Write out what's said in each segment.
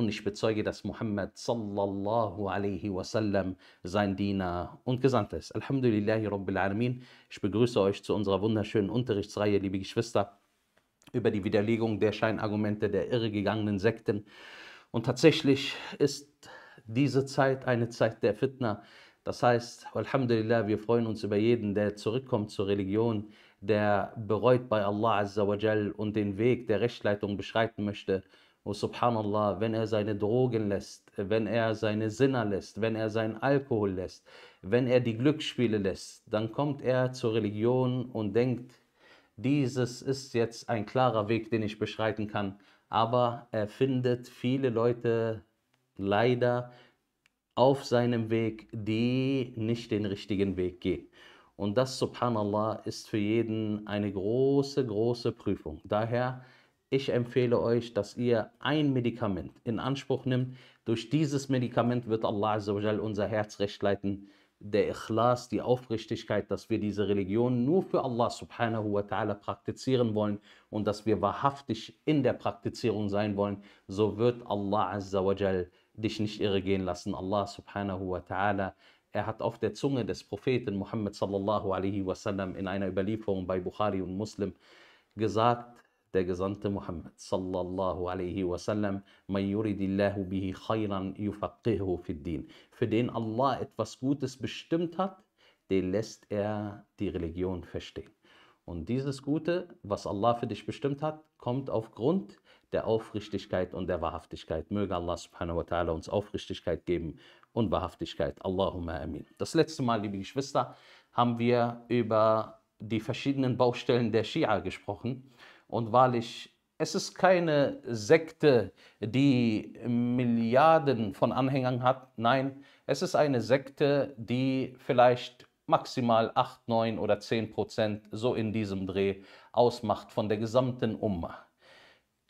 und ich bezeuge, dass Muhammad sallallahu alaihi wasallam sein Diener und Gesandter ist. Alhamdulillahi Rabbil Alamin. Ich begrüße euch zu unserer wunderschönen Unterrichtsreihe, liebe Geschwister, über die Widerlegung der Scheinargumente der irregegangenen Sekten. Und tatsächlich ist diese Zeit eine Zeit der Fitna. Das heißt, Alhamdulillah, wir freuen uns über jeden, der zurückkommt zur Religion, der bereut bei Allah Azza wa und den Weg der Rechtsleitung beschreiten möchte und subhanallah, wenn er seine Drogen lässt, wenn er seine Sinner lässt, wenn er seinen Alkohol lässt, wenn er die Glücksspiele lässt, dann kommt er zur Religion und denkt, dieses ist jetzt ein klarer Weg, den ich beschreiten kann. Aber er findet viele Leute leider auf seinem Weg, die nicht den richtigen Weg gehen. Und das, subhanallah, ist für jeden eine große, große Prüfung. Daher, ich empfehle euch, dass ihr ein Medikament in Anspruch nimmt. Durch dieses Medikament wird Allah Azzawajal unser Herz recht leiten. Der Ikhlas, die Aufrichtigkeit, dass wir diese Religion nur für Allah subhanahu wa ta'ala praktizieren wollen und dass wir wahrhaftig in der Praktizierung sein wollen, so wird Allah Azzawajal dich nicht irregehen lassen. Allah subhanahu wa ta'ala er hat auf der Zunge des Propheten Muhammad sallallahu alaihi wasallam in einer Überlieferung bei Bukhari und Muslim gesagt, der Gesandte Muhammad sallallahu alaihi wasallam, man yuridillahu bihi khayran yufaqihu fiddin. Für den Allah etwas Gutes bestimmt hat, den lässt er die Religion verstehen. Und dieses Gute, was Allah für dich bestimmt hat, kommt aufgrund der Aufrichtigkeit und der Wahrhaftigkeit. Möge Allah subhanahu wa ta'ala uns Aufrichtigkeit geben und Wahrhaftigkeit. Allahumma amin. Das letzte Mal, liebe Geschwister, haben wir über die verschiedenen Baustellen der Schia gesprochen. Und wahrlich, es ist keine Sekte, die Milliarden von Anhängern hat. Nein, es ist eine Sekte, die vielleicht maximal 8, 9 oder 10 Prozent so in diesem Dreh ausmacht von der gesamten Umma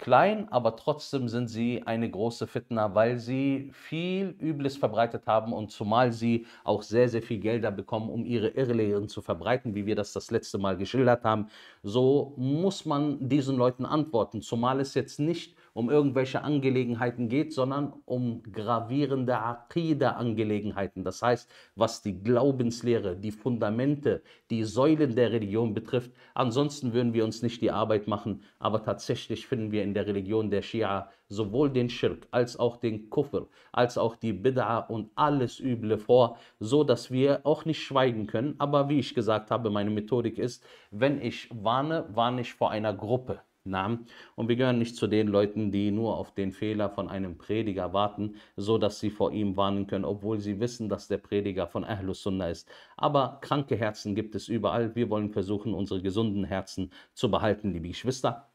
klein, aber trotzdem sind sie eine große Fitna, weil sie viel Übles verbreitet haben und zumal sie auch sehr, sehr viel Gelder bekommen, um ihre Irrlehren zu verbreiten, wie wir das das letzte Mal geschildert haben. So muss man diesen Leuten antworten, zumal es jetzt nicht um irgendwelche Angelegenheiten geht, sondern um gravierende Aqida-Angelegenheiten. Das heißt, was die Glaubenslehre, die Fundamente, die Säulen der Religion betrifft. Ansonsten würden wir uns nicht die Arbeit machen, aber tatsächlich finden wir in der Religion der Shia sowohl den Schirk als auch den Kufr, als auch die Bid'a und alles Üble vor, so dass wir auch nicht schweigen können. Aber wie ich gesagt habe, meine Methodik ist, wenn ich warne, warne ich vor einer Gruppe. Namen. Und wir gehören nicht zu den Leuten, die nur auf den Fehler von einem Prediger warten, so dass sie vor ihm warnen können, obwohl sie wissen, dass der Prediger von Ahlus Sunnah ist. Aber kranke Herzen gibt es überall. Wir wollen versuchen, unsere gesunden Herzen zu behalten, liebe Geschwister.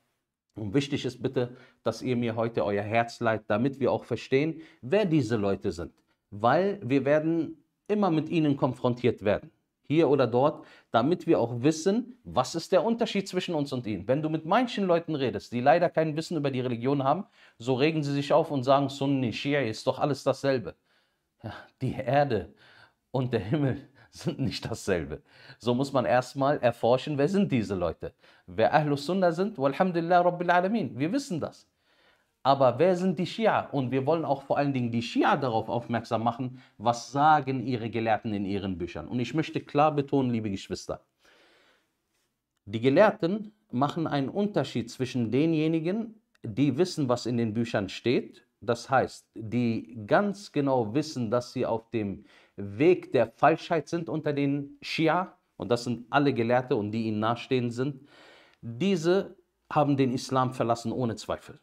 Und wichtig ist bitte, dass ihr mir heute euer Herz leiht, damit wir auch verstehen, wer diese Leute sind. Weil wir werden immer mit ihnen konfrontiert werden hier oder dort, damit wir auch wissen, was ist der Unterschied zwischen uns und ihnen. Wenn du mit manchen Leuten redest, die leider kein Wissen über die Religion haben, so regen sie sich auf und sagen, Sunni, Shia ist doch alles dasselbe. Ja, die Erde und der Himmel sind nicht dasselbe. So muss man erstmal erforschen, wer sind diese Leute. Wer Ahlus Sunnah sind, Walhamdulillah Rabbil Alamin. Wir wissen das. Aber wer sind die Schia? Und wir wollen auch vor allen Dingen die Schia darauf aufmerksam machen, was sagen ihre Gelehrten in ihren Büchern. Und ich möchte klar betonen, liebe Geschwister, die Gelehrten machen einen Unterschied zwischen denjenigen, die wissen, was in den Büchern steht, das heißt, die ganz genau wissen, dass sie auf dem Weg der Falschheit sind unter den Schia, und das sind alle Gelehrte und die ihnen nahestehend sind, diese haben den Islam verlassen ohne Zweifel.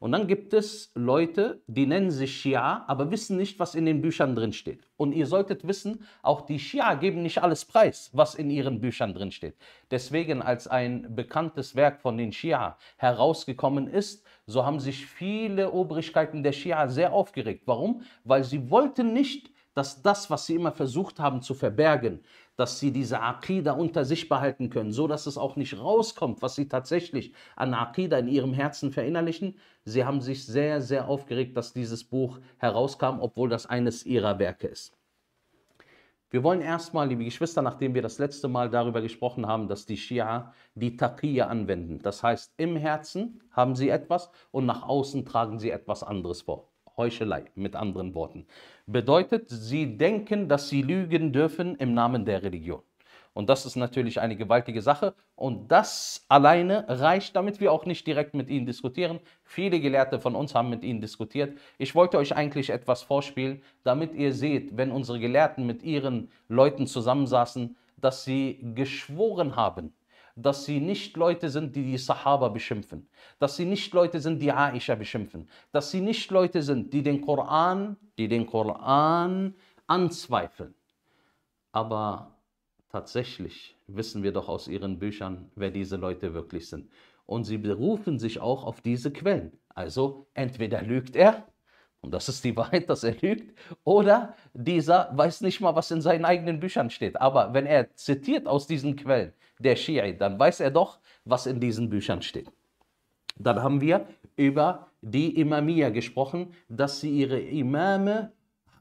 Und dann gibt es Leute, die nennen sich Shia, aber wissen nicht, was in den Büchern drin steht. Und ihr solltet wissen, auch die Shia geben nicht alles preis, was in ihren Büchern drin steht. Deswegen, als ein bekanntes Werk von den Shia herausgekommen ist, so haben sich viele Obrigkeiten der Shia sehr aufgeregt. Warum? Weil sie wollten nicht, dass das, was sie immer versucht haben zu verbergen, dass sie diese Akida unter sich behalten können, so dass es auch nicht rauskommt, was sie tatsächlich an Akida in ihrem Herzen verinnerlichen. Sie haben sich sehr, sehr aufgeregt, dass dieses Buch herauskam, obwohl das eines ihrer Werke ist. Wir wollen erstmal, liebe Geschwister, nachdem wir das letzte Mal darüber gesprochen haben, dass die Shia die Taqiyya anwenden. Das heißt, im Herzen haben sie etwas und nach außen tragen sie etwas anderes vor. Heuchelei, mit anderen Worten. Bedeutet, sie denken, dass sie lügen dürfen im Namen der Religion. Und das ist natürlich eine gewaltige Sache. Und das alleine reicht, damit wir auch nicht direkt mit ihnen diskutieren. Viele Gelehrte von uns haben mit ihnen diskutiert. Ich wollte euch eigentlich etwas vorspielen, damit ihr seht, wenn unsere Gelehrten mit ihren Leuten zusammensaßen, dass sie geschworen haben, dass sie nicht Leute sind, die die Sahaba beschimpfen, dass sie nicht Leute sind, die Aisha beschimpfen, dass sie nicht Leute sind, die den Koran, die den Koran anzweifeln. Aber tatsächlich wissen wir doch aus ihren Büchern, wer diese Leute wirklich sind. Und sie berufen sich auch auf diese Quellen. Also entweder lügt er und das ist die Wahrheit, dass er lügt. Oder dieser weiß nicht mal, was in seinen eigenen Büchern steht. Aber wenn er zitiert aus diesen Quellen der Shi'i, dann weiß er doch, was in diesen Büchern steht. Dann haben wir über die Imamia gesprochen, dass sie ihre Imame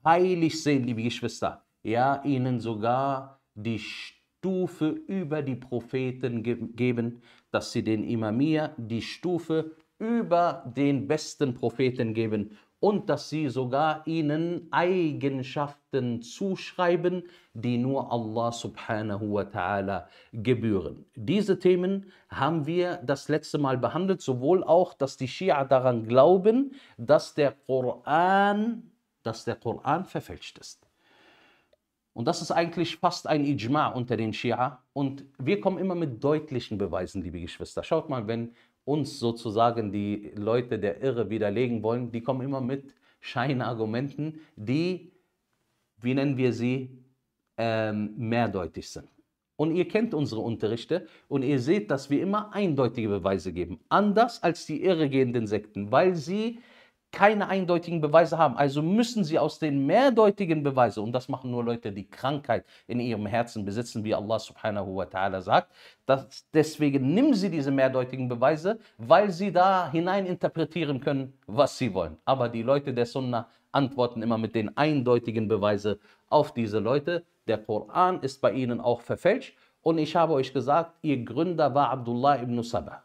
heilig sehen, liebe Geschwister. Ja, ihnen sogar die Stufe über die Propheten ge geben, dass sie den Imamia die Stufe über den besten Propheten geben und dass sie sogar ihnen Eigenschaften zuschreiben, die nur Allah subhanahu wa ta'ala gebühren. Diese Themen haben wir das letzte Mal behandelt, sowohl auch, dass die Shia daran glauben, dass der Koran, dass der Koran verfälscht ist. Und das ist eigentlich fast ein Ijma unter den Shia. Und wir kommen immer mit deutlichen Beweisen, liebe Geschwister. Schaut mal, wenn uns sozusagen die Leute der Irre widerlegen wollen, die kommen immer mit Scheinargumenten, die, wie nennen wir sie, ähm, mehrdeutig sind. Und ihr kennt unsere Unterrichte und ihr seht, dass wir immer eindeutige Beweise geben. Anders als die irregehenden Sekten, weil sie keine eindeutigen Beweise haben. Also müssen sie aus den mehrdeutigen Beweisen, und das machen nur Leute, die Krankheit in ihrem Herzen besitzen, wie Allah subhanahu wa ta'ala sagt, dass, deswegen nehmen sie diese mehrdeutigen Beweise, weil sie da hinein interpretieren können, was sie wollen. Aber die Leute der Sunna antworten immer mit den eindeutigen Beweisen auf diese Leute. Der Koran ist bei ihnen auch verfälscht. Und ich habe euch gesagt, ihr Gründer war Abdullah ibn Sabah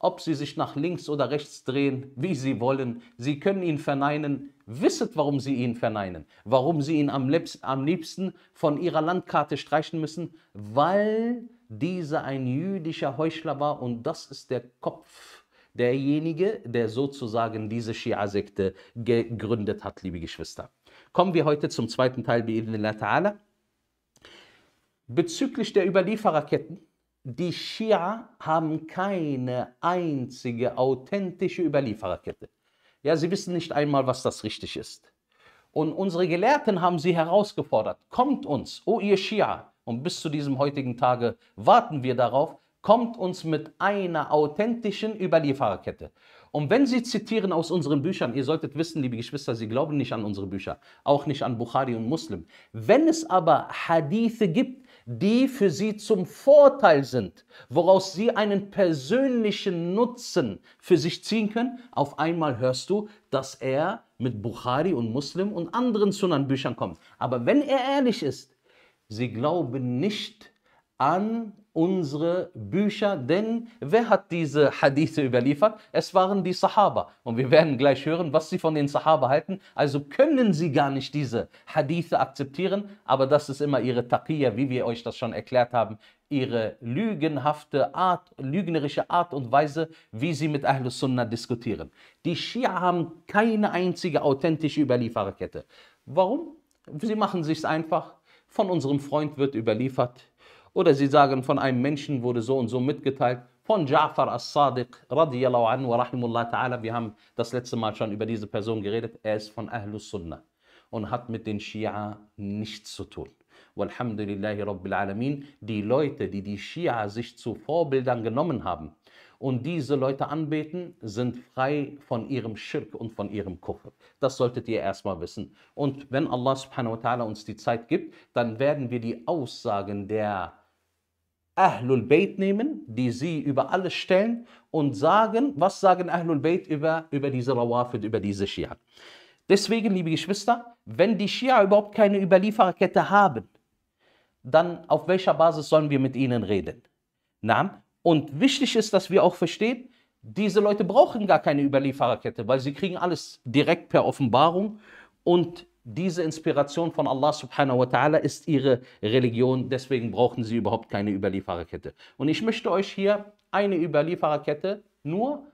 ob sie sich nach links oder rechts drehen, wie sie wollen. Sie können ihn verneinen. Wisset, warum sie ihn verneinen, warum sie ihn am, liebsten von ihrer Landkarte streichen müssen, weil dieser ein jüdischer Heuchler war und das ist der Kopf derjenige, der sozusagen diese Schia-Sekte gegründet hat, liebe Geschwister. Kommen wir heute zum zweiten Teil, bi'idnillah ta'ala. Bezüglich der Überliefererketten die Schia haben keine einzige authentische Überliefererkette. Ja, sie wissen nicht einmal, was das richtig ist. Und unsere Gelehrten haben sie herausgefordert, kommt uns, o oh ihr Schia, und bis zu diesem heutigen Tage warten wir darauf, kommt uns mit einer authentischen Überliefererkette. Und wenn Sie zitieren aus unseren Büchern, ihr solltet wissen, liebe Geschwister, Sie glauben nicht an unsere Bücher, auch nicht an Bukhari und Muslim. Wenn es aber Hadithe gibt, die für sie zum Vorteil sind, woraus sie einen persönlichen Nutzen für sich ziehen können, auf einmal hörst du, dass er mit Bukhari und Muslim und anderen Sunan-Büchern kommt. Aber wenn er ehrlich ist, sie glauben nicht an unsere Bücher, denn wer hat diese Hadithe überliefert? Es waren die Sahaba. Und wir werden gleich hören, was sie von den Sahaba halten. Also können sie gar nicht diese Hadithe akzeptieren, aber das ist immer ihre Taqiyya, wie wir euch das schon erklärt haben, ihre lügenhafte Art, lügnerische Art und Weise, wie sie mit Ahlus Sunnah diskutieren. Die Shia haben keine einzige authentische Überliefererkette. Warum? Sie machen es sich einfach. Von unserem Freund wird überliefert, oder sie sagen, von einem Menschen wurde so und so mitgeteilt, von Ja'far as-Sadiq radiyallahu anhu wa rahimullah ta'ala. Wir haben das letzte Mal schon über diese Person geredet. Er ist von Ahlus Sunnah und hat mit den Shia nichts zu tun. Walhamdulillahi Rabbil Alamin. Die Leute, die die Shia sich zu Vorbildern genommen haben und diese Leute anbeten, sind frei von ihrem Schirk und von ihrem Kufr. Das solltet ihr erstmal wissen. Und wenn Allah subhanahu wa ta'ala uns die Zeit gibt, dann werden wir die Aussagen der Ahlul Bayt nehmen, die sie über alles stellen und sagen, was sagen Ahlul Bayt über, über diese Rawafid, über diese Shia. Deswegen, liebe Geschwister, wenn die Shia überhaupt keine Überliefererkette haben, dann auf welcher Basis sollen wir mit ihnen reden? Na? Und wichtig ist, dass wir auch verstehen, diese Leute brauchen gar keine Überliefererkette, weil sie kriegen alles direkt per Offenbarung und diese Inspiration von Allah subhanahu wa ta'ala ist ihre Religion, deswegen brauchen sie überhaupt keine Überliefererkette. Und ich möchte euch hier eine Überliefererkette nur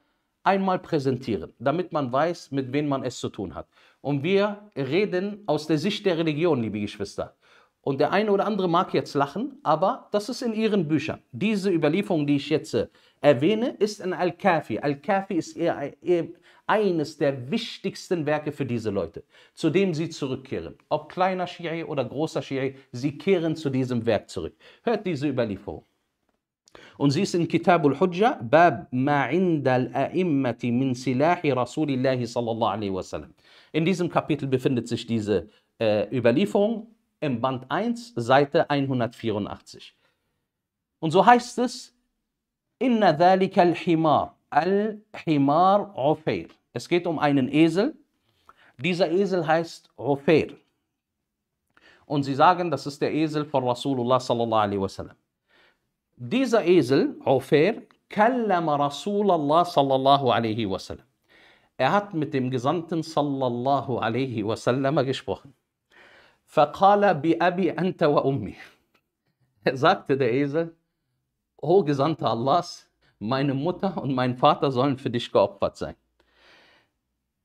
einmal präsentieren, damit man weiß, mit wem man es zu tun hat. Und wir reden aus der Sicht der Religion, liebe Geschwister. Und der eine oder andere mag jetzt lachen, aber das ist in ihren Büchern. Diese Überlieferung, die ich jetzt äh, erwähne, ist in Al-Kafi. Al-Kafi ist eher, eher eines der wichtigsten Werke für diese Leute, zu dem sie zurückkehren. Ob kleiner Shia oder großer Shia, sie kehren zu diesem Werk zurück. Hört diese Überlieferung. Und sie ist in Kitab al-Hujja, Bab ma'inda al-a'immati min silahi Rasulillahi sallallahu alaihi wasallam. In diesem Kapitel befindet sich diese äh, Überlieferung im Band 1, Seite 184. Und so heißt es, Inna dhalika al-Himar, al-Himar Ufair. Es geht um einen Esel. Dieser Esel heißt Ufeir. Und sie sagen, das ist der Esel von Rasulullah sallallahu alaihi wasallam. Dieser Esel, Ufeir, kallama Rasulullah sallallahu alaihi wasallam. Er hat mit dem Gesandten sallallahu alaihi wasallam gesprochen. فقال بأبي أنت وأمي. sagte der Esel, O Gesandter Allahs, meine Mutter und mein Vater sollen für dich geopfert sein.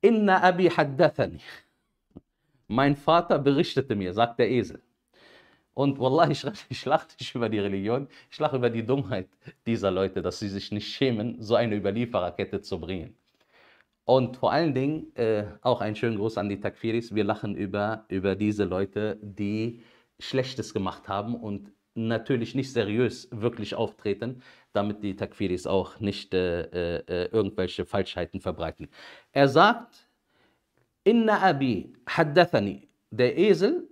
Inna Abi haddathani. Mein Vater berichtete mir, sagt der Esel. Und Wallah, ich, ich lache nicht über die Religion, ich lache über die Dummheit dieser Leute, dass sie sich nicht schämen, so eine Überliefererkette zu bringen. Und vor allen Dingen äh, auch einen schönen Gruß an die Takfiris. Wir lachen über, über diese Leute, die Schlechtes gemacht haben und natürlich nicht seriös wirklich auftreten, damit die Takfiris auch nicht äh, äh, äh irgendwelche Falschheiten verbreiten. Er sagt, Inna Abi haddathani, der Esel,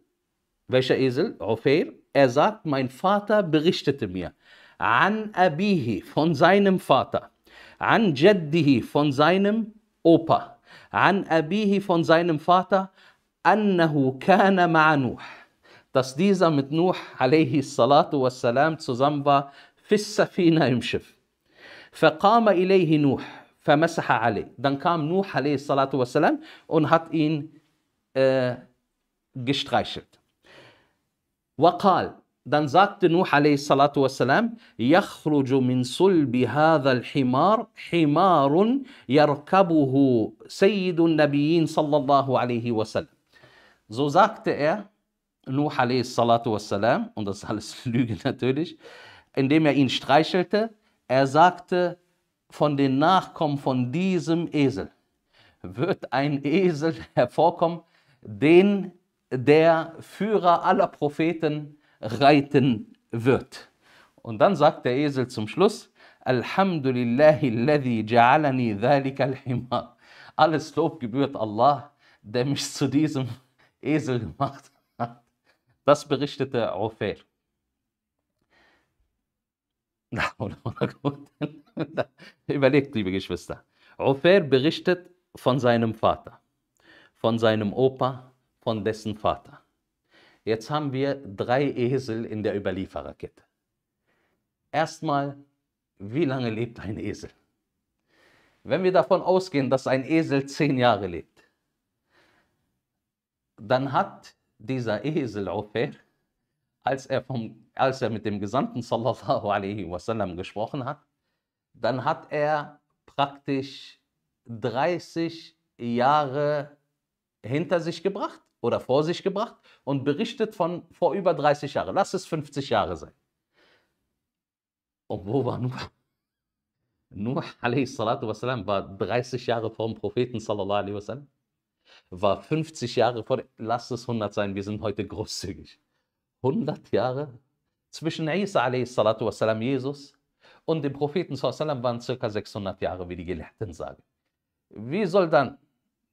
welcher Esel? Ofair. Er sagt, mein Vater berichtete mir, an Abihi, von seinem Vater, an Jaddihi, von seinem أوبا عن أبيه von seinem فاتا أنه كان مع نوح تصديزة مت نوح عليه الصلاة والسلام تزمبا في السفينة يمشف فقام إليه نوح فمسح عليه دان كام نوح عليه الصلاة والسلام ون هات إن gestreichelt آه، وقال dann sagte Nuh alayhi wassalam, يخرج من صلب هذا الحمار حمار يركبه سيد النبيين صلى الله عليه وسلم. So sagte er, Nuh alayhi salatu wassalam, und das ist alles Lüge natürlich, indem er ihn streichelte, er sagte, von den Nachkommen von diesem Esel wird ein Esel hervorkommen, den der Führer aller Propheten reiten wird. Und dann sagt der Esel zum Schluss, Alhamdulillahi alladhi ja'alani dhalika al-himar. Alles Lob gebührt Allah, der mich zu diesem Esel gemacht hat. Das berichtete Aufel. Überlegt, liebe Geschwister. Ofer berichtet von seinem Vater, von seinem Opa, von dessen Vater. Jetzt haben wir drei Esel in der Überliefererkette. Erstmal, wie lange lebt ein Esel? Wenn wir davon ausgehen, dass ein Esel zehn Jahre lebt, dann hat dieser Esel Ufair, als er, vom, als er mit dem Gesandten sallallahu alaihi wasallam gesprochen hat, dann hat er praktisch 30 Jahre hinter sich gebracht oder vor sich gebracht und berichtet von vor über 30 Jahren. Lass es 50 Jahre sein. Und wo war Nuh? Nuh wassalam, war 30 Jahre vor dem Propheten sallallahu alaihi wasallam, war 50 Jahre vor, lass es 100 sein, wir sind heute großzügig. 100 Jahre zwischen Isa wassalam, Jesus und dem Propheten sallallahu waren ca. 600 Jahre, wie die Gelehrten sagen. Wie soll dann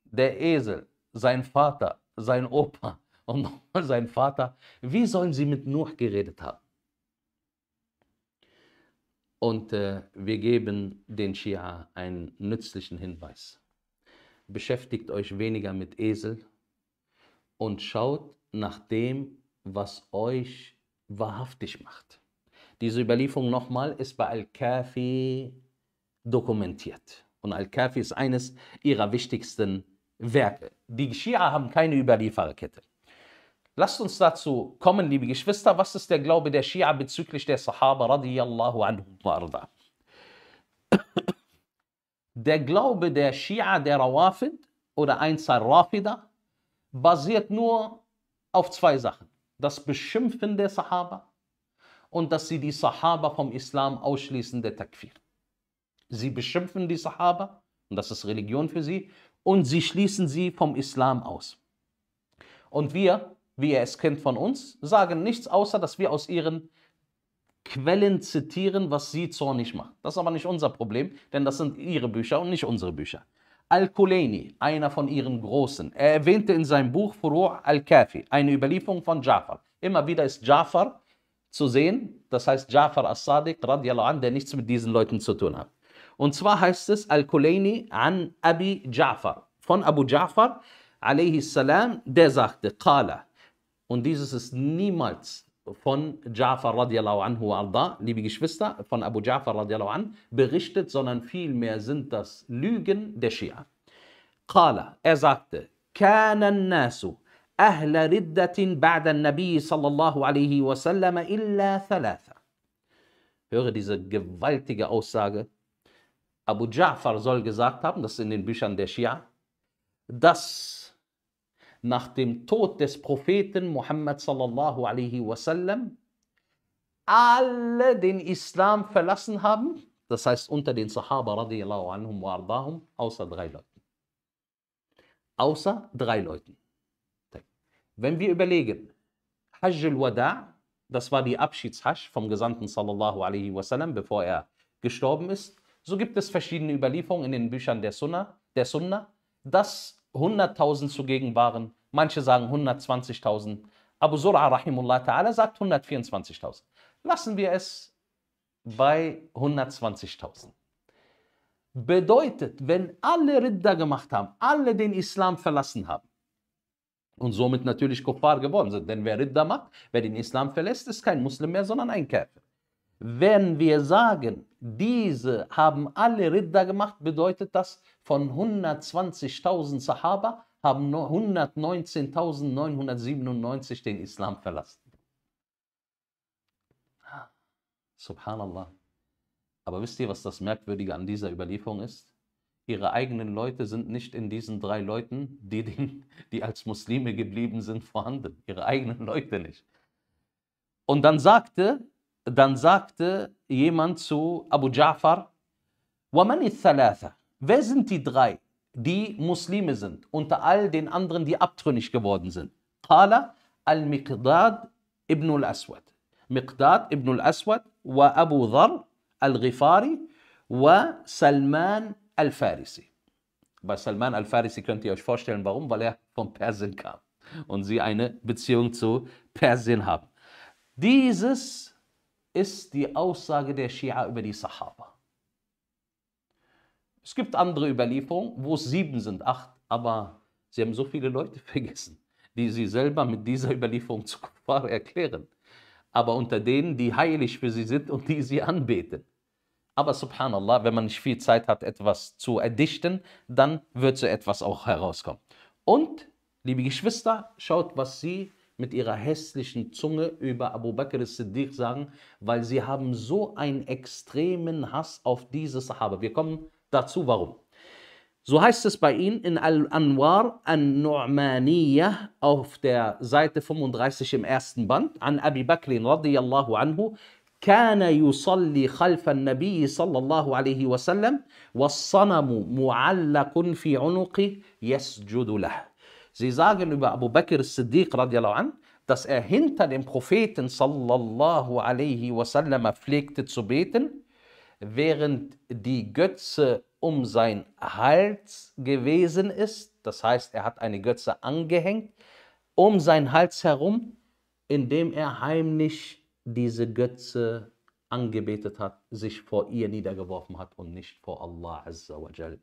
der Esel, sein Vater, sein Opa und nochmal sein Vater, wie sollen sie mit Nuh geredet haben? Und äh, wir geben den Schia einen nützlichen Hinweis. Beschäftigt euch weniger mit Esel und schaut nach dem, was euch wahrhaftig macht. Diese Überlieferung nochmal ist bei Al-Kafi dokumentiert. Und Al-Kafi ist eines ihrer wichtigsten Werke. Die Schia haben keine Überliefererkette. Lasst uns dazu kommen, liebe Geschwister, was ist der Glaube der Schia bezüglich der Sahaba radiyallahu anhum warda? Der Glaube der Schia, der Rawafid oder Einzahl Rafida, basiert nur auf zwei Sachen. Das Beschimpfen der Sahaba und dass sie die Sahaba vom Islam ausschließen, der Takfir. Sie beschimpfen die Sahaba, und das ist Religion für sie, und sie schließen sie vom Islam aus. Und wir, wie ihr es kennt von uns, sagen nichts außer, dass wir aus ihren Quellen zitieren, was sie zornig macht. Das ist aber nicht unser Problem, denn das sind ihre Bücher und nicht unsere Bücher. al kulaini einer von ihren Großen, er erwähnte in seinem Buch Furu' al-Kafi, eine Überlieferung von Jafar. Immer wieder ist Jafar zu sehen, das heißt Jafar as-Sadiq, an, der nichts mit diesen Leuten zu tun hat. Und zwar heißt es al kulaini an Abi Ja'far. Von Abu Ja'far alayhi salam, der sagte, Qala. Und dieses ist niemals von Ja'far radiallahu anhu arda, liebe Geschwister, von Abu Ja'far radiallahu an, berichtet, sondern vielmehr sind das Lügen der Schia. Qala, er sagte, Kana nasu أهل ردة بعد النبي صلى الله عليه وسلم إلا ثلاثة. Höre diese gewaltige Aussage Abu Ja'far soll gesagt haben, das ist in den Büchern der Schia, dass nach dem Tod des Propheten Muhammad sallallahu alaihi wasallam alle den Islam verlassen haben, das heißt unter den Sahaba radiallahu anhum wa ardahum, außer drei Leuten. Außer drei Leuten. Wenn wir überlegen, Hajj al-Wada', das war die Abschiedshasch vom Gesandten sallallahu alaihi wasallam, bevor er gestorben ist. So gibt es verschiedene Überlieferungen in den Büchern der Sunna, der Sunna dass 100.000 zugegen waren. Manche sagen 120.000. Abu Zur'a rahimullah ta'ala sagt 124.000. Lassen wir es bei 120.000. Bedeutet, wenn alle Ridda gemacht haben, alle den Islam verlassen haben und somit natürlich Kuffar geworden sind, denn wer Ridda macht, wer den Islam verlässt, ist kein Muslim mehr, sondern ein Käfer. Wenn wir sagen, diese haben alle Ridda gemacht, bedeutet das, von 120.000 Sahaba haben 119.997 den Islam verlassen. Subhanallah. Aber wisst ihr, was das Merkwürdige an dieser Überlieferung ist? Ihre eigenen Leute sind nicht in diesen drei Leuten, die, den, die als Muslime geblieben sind, vorhanden. Ihre eigenen Leute nicht. Und dann sagte dann sagte jemand zu Abu Ja'far, Wer sind die drei, die Muslime sind, unter all den anderen, die abtrünnig geworden sind? Qala al-Miqdad ibn al-Aswad. al-Aswad ibn الأسود Abu ابن al وأبو ذر Salman al-Farisi. Bei Salman al-Farisi könnt ihr euch vorstellen, warum? Weil er von Persien kam und sie eine Beziehung zu Persien haben. Dieses ist die Aussage der Schia über die Sahaba. Es gibt andere Überlieferungen, wo es sieben sind, acht, aber sie haben so viele Leute vergessen, die sie selber mit dieser Überlieferung zu Kufar erklären. Aber unter denen, die heilig für sie sind und die sie anbeten. Aber subhanallah, wenn man nicht viel Zeit hat, etwas zu erdichten, dann wird so etwas auch herauskommen. Und, liebe Geschwister, schaut, was sie mit ihrer hässlichen Zunge über Abu Bakr as-Siddiq sagen, weil sie haben so einen extremen Hass auf diese Sahaba. Wir kommen dazu, warum. So heißt es bei ihnen in Al-Anwar An-Nu'maniyah auf der Seite 35 im ersten Band an Abi Bakr radiyallahu anhu كان يصلي خلف النبي صلى الله عليه وسلم والصنم معلق في عنقه يسجد له Sie sagen über Abu Bakr as-Siddiq radiallahu an, dass er hinter dem Propheten sallallahu alaihi wasallam pflegte zu beten, während die Götze um sein Hals gewesen ist, das heißt, er hat eine Götze angehängt, um sein Hals herum, indem er heimlich diese Götze angebetet hat, sich vor ihr niedergeworfen hat und nicht vor Allah Azza wa Jal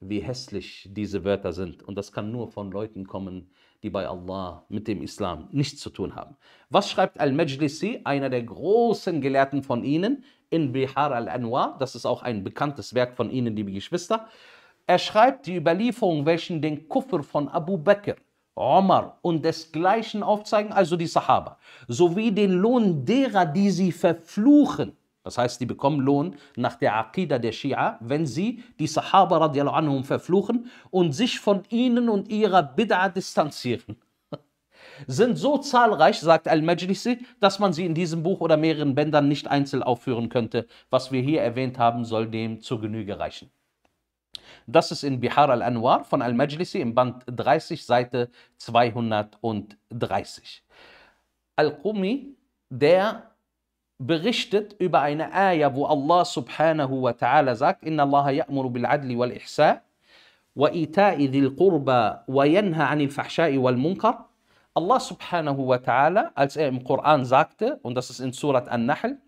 wie hässlich diese Wörter sind. Und das kann nur von Leuten kommen, die bei Allah mit dem Islam nichts zu tun haben. Was schreibt Al-Majlisi, einer der großen Gelehrten von ihnen, in Bihar al-Anwar, das ist auch ein bekanntes Werk von ihnen, liebe Geschwister. Er schreibt die Überlieferung, welchen den Kuffer von Abu Bakr, Omar und desgleichen aufzeigen, also die Sahaba, sowie den Lohn derer, die sie verfluchen das heißt, die bekommen Lohn nach der Aqida der Shia, wenn sie die Sahaba radiallahu anhum verfluchen und sich von ihnen und ihrer Bid'a distanzieren. Sind so zahlreich, sagt Al-Majlisi, dass man sie in diesem Buch oder mehreren Bändern nicht einzeln aufführen könnte. Was wir hier erwähnt haben, soll dem zur Genüge reichen. Das ist in Bihar al-Anwar von Al-Majlisi im Band 30, Seite 230. Al-Qumi, der berichtet über eine Ayah, wo Allah subhanahu wa ta'ala sagt, Inna Allah ya'muru bil adli wal ihsa wa ita'i dhil qurba wa yanha anil fahsha'i wal munkar. Allah subhanahu wa ta'ala, als er im Koran sagte, und das ist in Surat An-Nahl,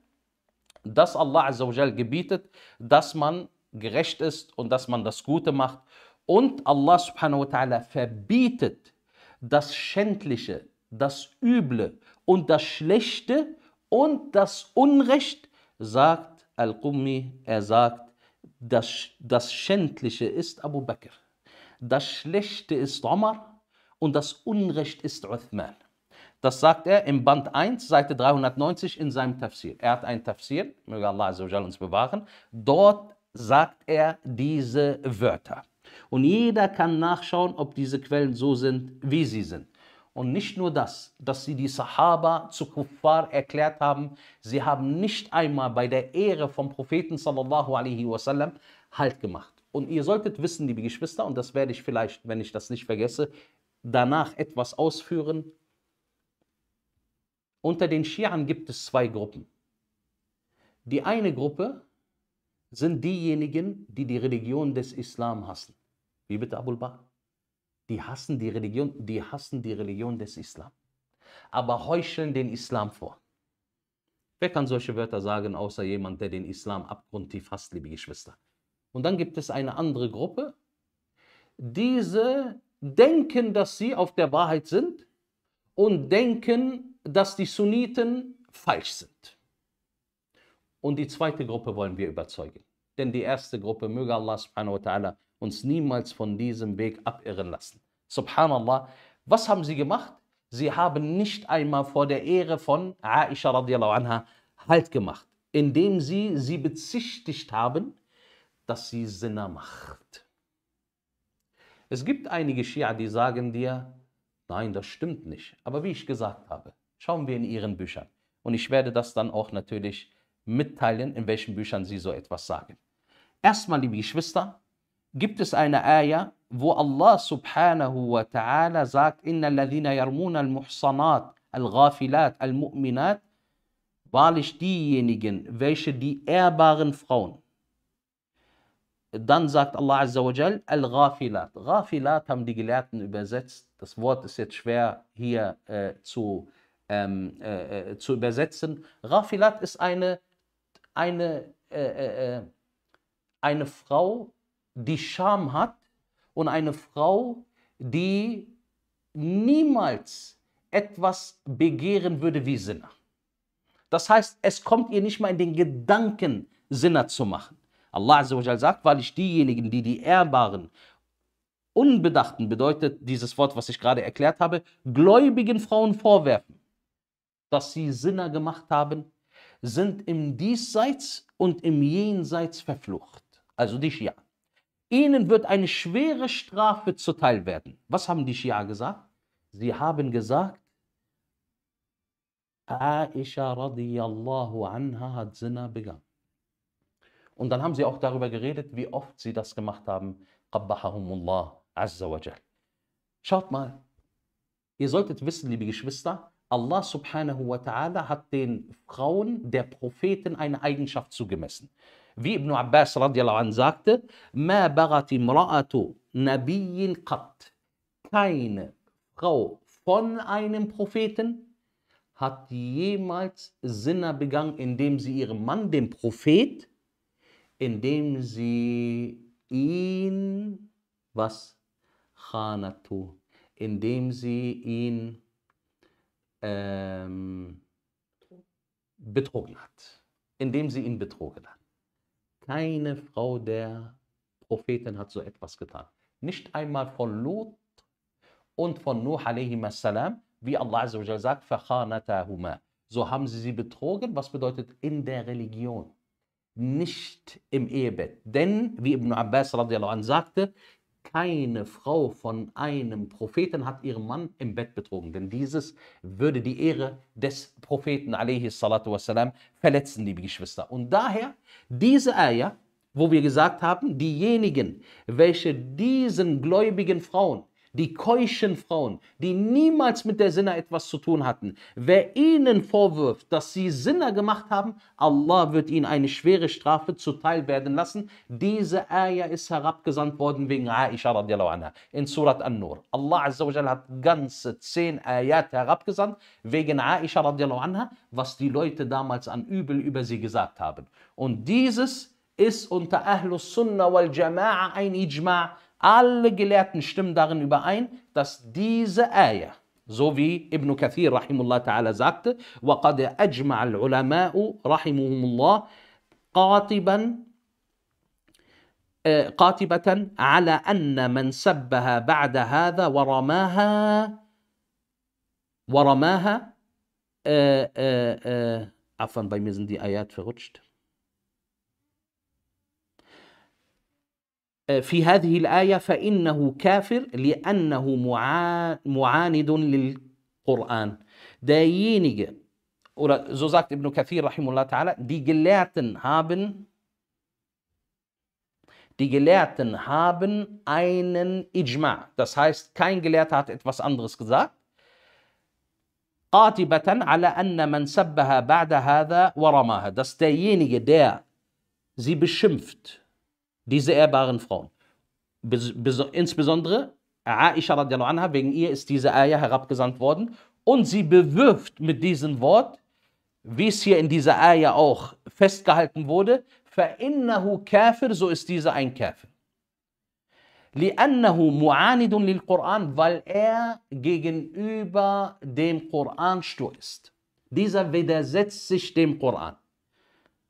dass Allah azza wa gebietet, dass man gerecht ist und dass man das Gute macht. Und Allah subhanahu wa ta'ala verbietet das Schändliche, das Üble und das Schlechte und das Unrecht, sagt Al-Qummi, er sagt, das, das Schändliche ist Abu Bakr, das Schlechte ist Omar und das Unrecht ist Uthman. Das sagt er im Band 1, Seite 390 in seinem Tafsir. Er hat ein Tafsir, möge Allah uns bewahren. Dort sagt er diese Wörter. Und jeder kann nachschauen, ob diese Quellen so sind, wie sie sind. Und nicht nur das, dass sie die Sahaba zu Kuffar erklärt haben, sie haben nicht einmal bei der Ehre vom Propheten sallallahu alaihi wasallam Halt gemacht. Und ihr solltet wissen, liebe Geschwister, und das werde ich vielleicht, wenn ich das nicht vergesse, danach etwas ausführen. Unter den Schian gibt es zwei Gruppen. Die eine Gruppe sind diejenigen, die die Religion des Islam hassen. Wie bitte, Abul Bakr? Die hassen die Religion, die hassen die Religion des Islam. Aber heucheln den Islam vor. Wer kann solche Wörter sagen, außer jemand, der den Islam abgrundtief hasst, liebe Geschwister? Und dann gibt es eine andere Gruppe. Diese denken, dass sie auf der Wahrheit sind und denken, dass die Sunniten falsch sind. Und die zweite Gruppe wollen wir überzeugen. Denn die erste Gruppe, möge Allah subhanahu wa ta'ala uns niemals von diesem Weg abirren lassen. Subhanallah, was haben sie gemacht? Sie haben nicht einmal vor der Ehre von Aisha radiallahu anha Halt gemacht, indem sie sie bezichtigt haben, dass sie Sinner macht. Es gibt einige Schia, die sagen dir, nein, das stimmt nicht. Aber wie ich gesagt habe, schauen wir in ihren Büchern. Und ich werde das dann auch natürlich mitteilen, in welchen Büchern sie so etwas sagen. Erstmal, liebe Geschwister, gibt es eine Ayah, wo Allah subhanahu wa ta'ala sagt, Inna alladhina yarmuna al-muhsanat, al-ghafilat, al-mu'minat, wahrlich diejenigen, welche die ehrbaren Frauen, dann sagt Allah Azza wa Jal, Al-Ghafilat. Ghafilat haben die Gelehrten übersetzt. Das Wort ist jetzt schwer hier äh, zu, ähm, äh, äh zu übersetzen. Ghafilat ist eine, eine, äh, äh, äh eine Frau, die Scham hat und eine Frau, die niemals etwas begehren würde wie Sinner. Das heißt, es kommt ihr nicht mal in den Gedanken, Sinner zu machen. Allah Azzawajal sagt, weil ich diejenigen, die die Ehrbaren, Unbedachten bedeutet dieses Wort, was ich gerade erklärt habe, gläubigen Frauen vorwerfen, dass sie Sinner gemacht haben, sind im Diesseits und im Jenseits verflucht. Also die Schia ihnen wird eine schwere Strafe zuteil werden. Was haben die Schia gesagt? Sie haben gesagt, Aisha radiallahu anha hat Sinna begangen. Und dann haben sie auch darüber geredet, wie oft sie das gemacht haben. Qabbahahumullah azza wa Schaut mal, ihr solltet wissen, liebe Geschwister, Allah subhanahu wa ta'ala hat den Frauen der Propheten eine Eigenschaft zugemessen. Wie Ibn Abbas radiallahu anh sagte, Ma bagat imra'atu nabiyin qat. Keine Frau von einem Propheten hat jemals Sinner begangen, indem sie ihrem Mann, dem Prophet, indem sie ihn, was? Khanatu. Indem sie ihn ähm, betrogen hat. Indem sie ihn betrogen hat keine Frau der Propheten hat so etwas getan. Nicht einmal von Lot und von Nuh salam, wie Allah Azzawajal sagt, فَخَانَتَاهُمَا So haben sie sie betrogen, was bedeutet in der Religion, nicht im Ehebett. Denn, wie Ibn Abbas sagte, keine Frau von einem Propheten hat ihren Mann im Bett betrogen, denn dieses würde die Ehre des Propheten wassalam, verletzen, liebe Geschwister. Und daher diese Eier, wo wir gesagt haben, diejenigen, welche diesen gläubigen Frauen die keuschen Frauen, die niemals mit der Sinne etwas zu tun hatten, wer ihnen vorwirft, dass sie Sinne gemacht haben, Allah wird ihnen eine schwere Strafe zuteil werden lassen. Diese Ayah ist herabgesandt worden wegen Aisha radiallahu anha in Surat An-Nur. Allah Azzawajal hat ganze zehn Ayat herabgesandt wegen Aisha radiallahu anha, was die Leute damals an Übel über sie gesagt haben. Und dieses ist unter Ahlus Sunnah wal Jama'a ein Ijma' Alle Gelehrten stimmen darin überein, dass diese Ayah, so wie Ibn Kathir rahimullah ta'ala sagte, وَقَدْ أَجْمَعَ الْعُلَمَاءُ رَحِمُهُمُ اللَّهُ قاطبا قاطبة على أن من سبها بعد هذا ورماها ورماها عفوا bei mir sind die Ayat verrutscht. في هذه الآية فإنه كافر لأنه معاند للقرآن derjenige oder so sagt Ibn Kathir rahimullah ta'ala die Gelehrten haben die Gelehrten haben einen Ijma das heißt kein Gelehrter hat etwas anderes gesagt قاطبة على أن من سبها بعد هذا ورماها dass derjenige der sie beschimpft diese ehrbaren Frauen. Bes insbesondere Aisha radiallahu anha, wegen ihr ist diese Ayah herabgesandt worden und sie bewirft mit diesem Wort, wie es hier in dieser Ayah auch festgehalten wurde, فَإِنَّهُ kafir, so ist dieser ein Kafir. لِأَنَّهُ مُعَانِدٌ لِلْقُرْآنِ Weil er gegenüber dem Koran stur ist. Dieser widersetzt sich dem Koran.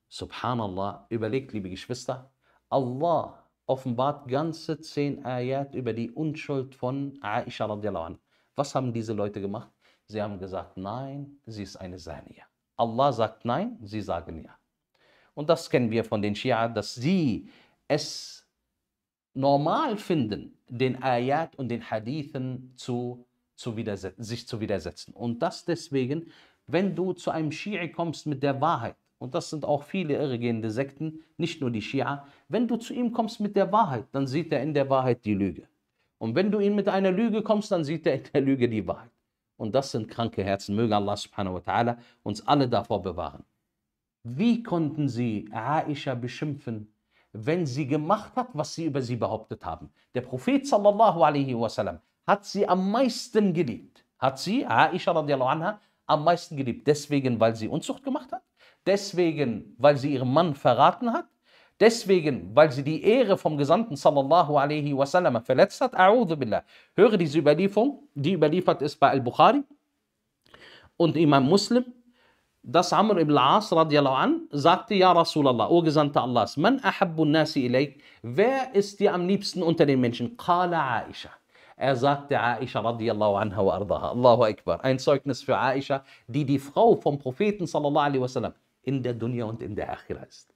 Subhanallah, überlegt, liebe Geschwister, Allah offenbart ganze zehn Ayat über die Unschuld von Aisha radiallahu an. Was haben diese Leute gemacht? Sie haben gesagt, nein, sie ist eine Zaniya. Allah sagt nein, sie sagen ja. Und das kennen wir von den Shia, dass sie es normal finden, den Ayat und den Hadithen zu, zu sich zu widersetzen. Und das deswegen, wenn du zu einem Shia kommst mit der Wahrheit, und das sind auch viele irregehende Sekten, nicht nur die Schia, wenn du zu ihm kommst mit der Wahrheit, dann sieht er in der Wahrheit die Lüge. Und wenn du ihn mit einer Lüge kommst, dann sieht er in der Lüge die Wahrheit. Und das sind kranke Herzen. Möge Allah subhanahu wa ta'ala uns alle davor bewahren. Wie konnten sie Aisha beschimpfen, wenn sie gemacht hat, was sie über sie behauptet haben? Der Prophet sallallahu alaihi wasallam hat sie am meisten geliebt. Hat sie, Aisha radiallahu anha, am meisten geliebt. Deswegen, weil sie Unzucht gemacht hat? Deswegen, weil sie ihren Mann verraten hat? Deswegen, weil sie die Ehre vom Gesandten sallallahu alaihi wasallam verletzt hat? A'udhu billah. Höre diese Überlieferung, die überliefert ist bei Al-Bukhari und Imam Muslim, dass Amr ibn As radiallahu an sagte, Ja Rasulallah, O Gesandter Allahs, man ahabbun nasi ilayk, wer ist dir am liebsten unter den Menschen? Qala Aisha. Er sagte Aisha radiallahu anha wa ardaha. Allahu Akbar. Ein Zeugnis für Aisha, die die Frau vom Propheten sallallahu alaihi wasallam in der Dunya und in der Akhira ist.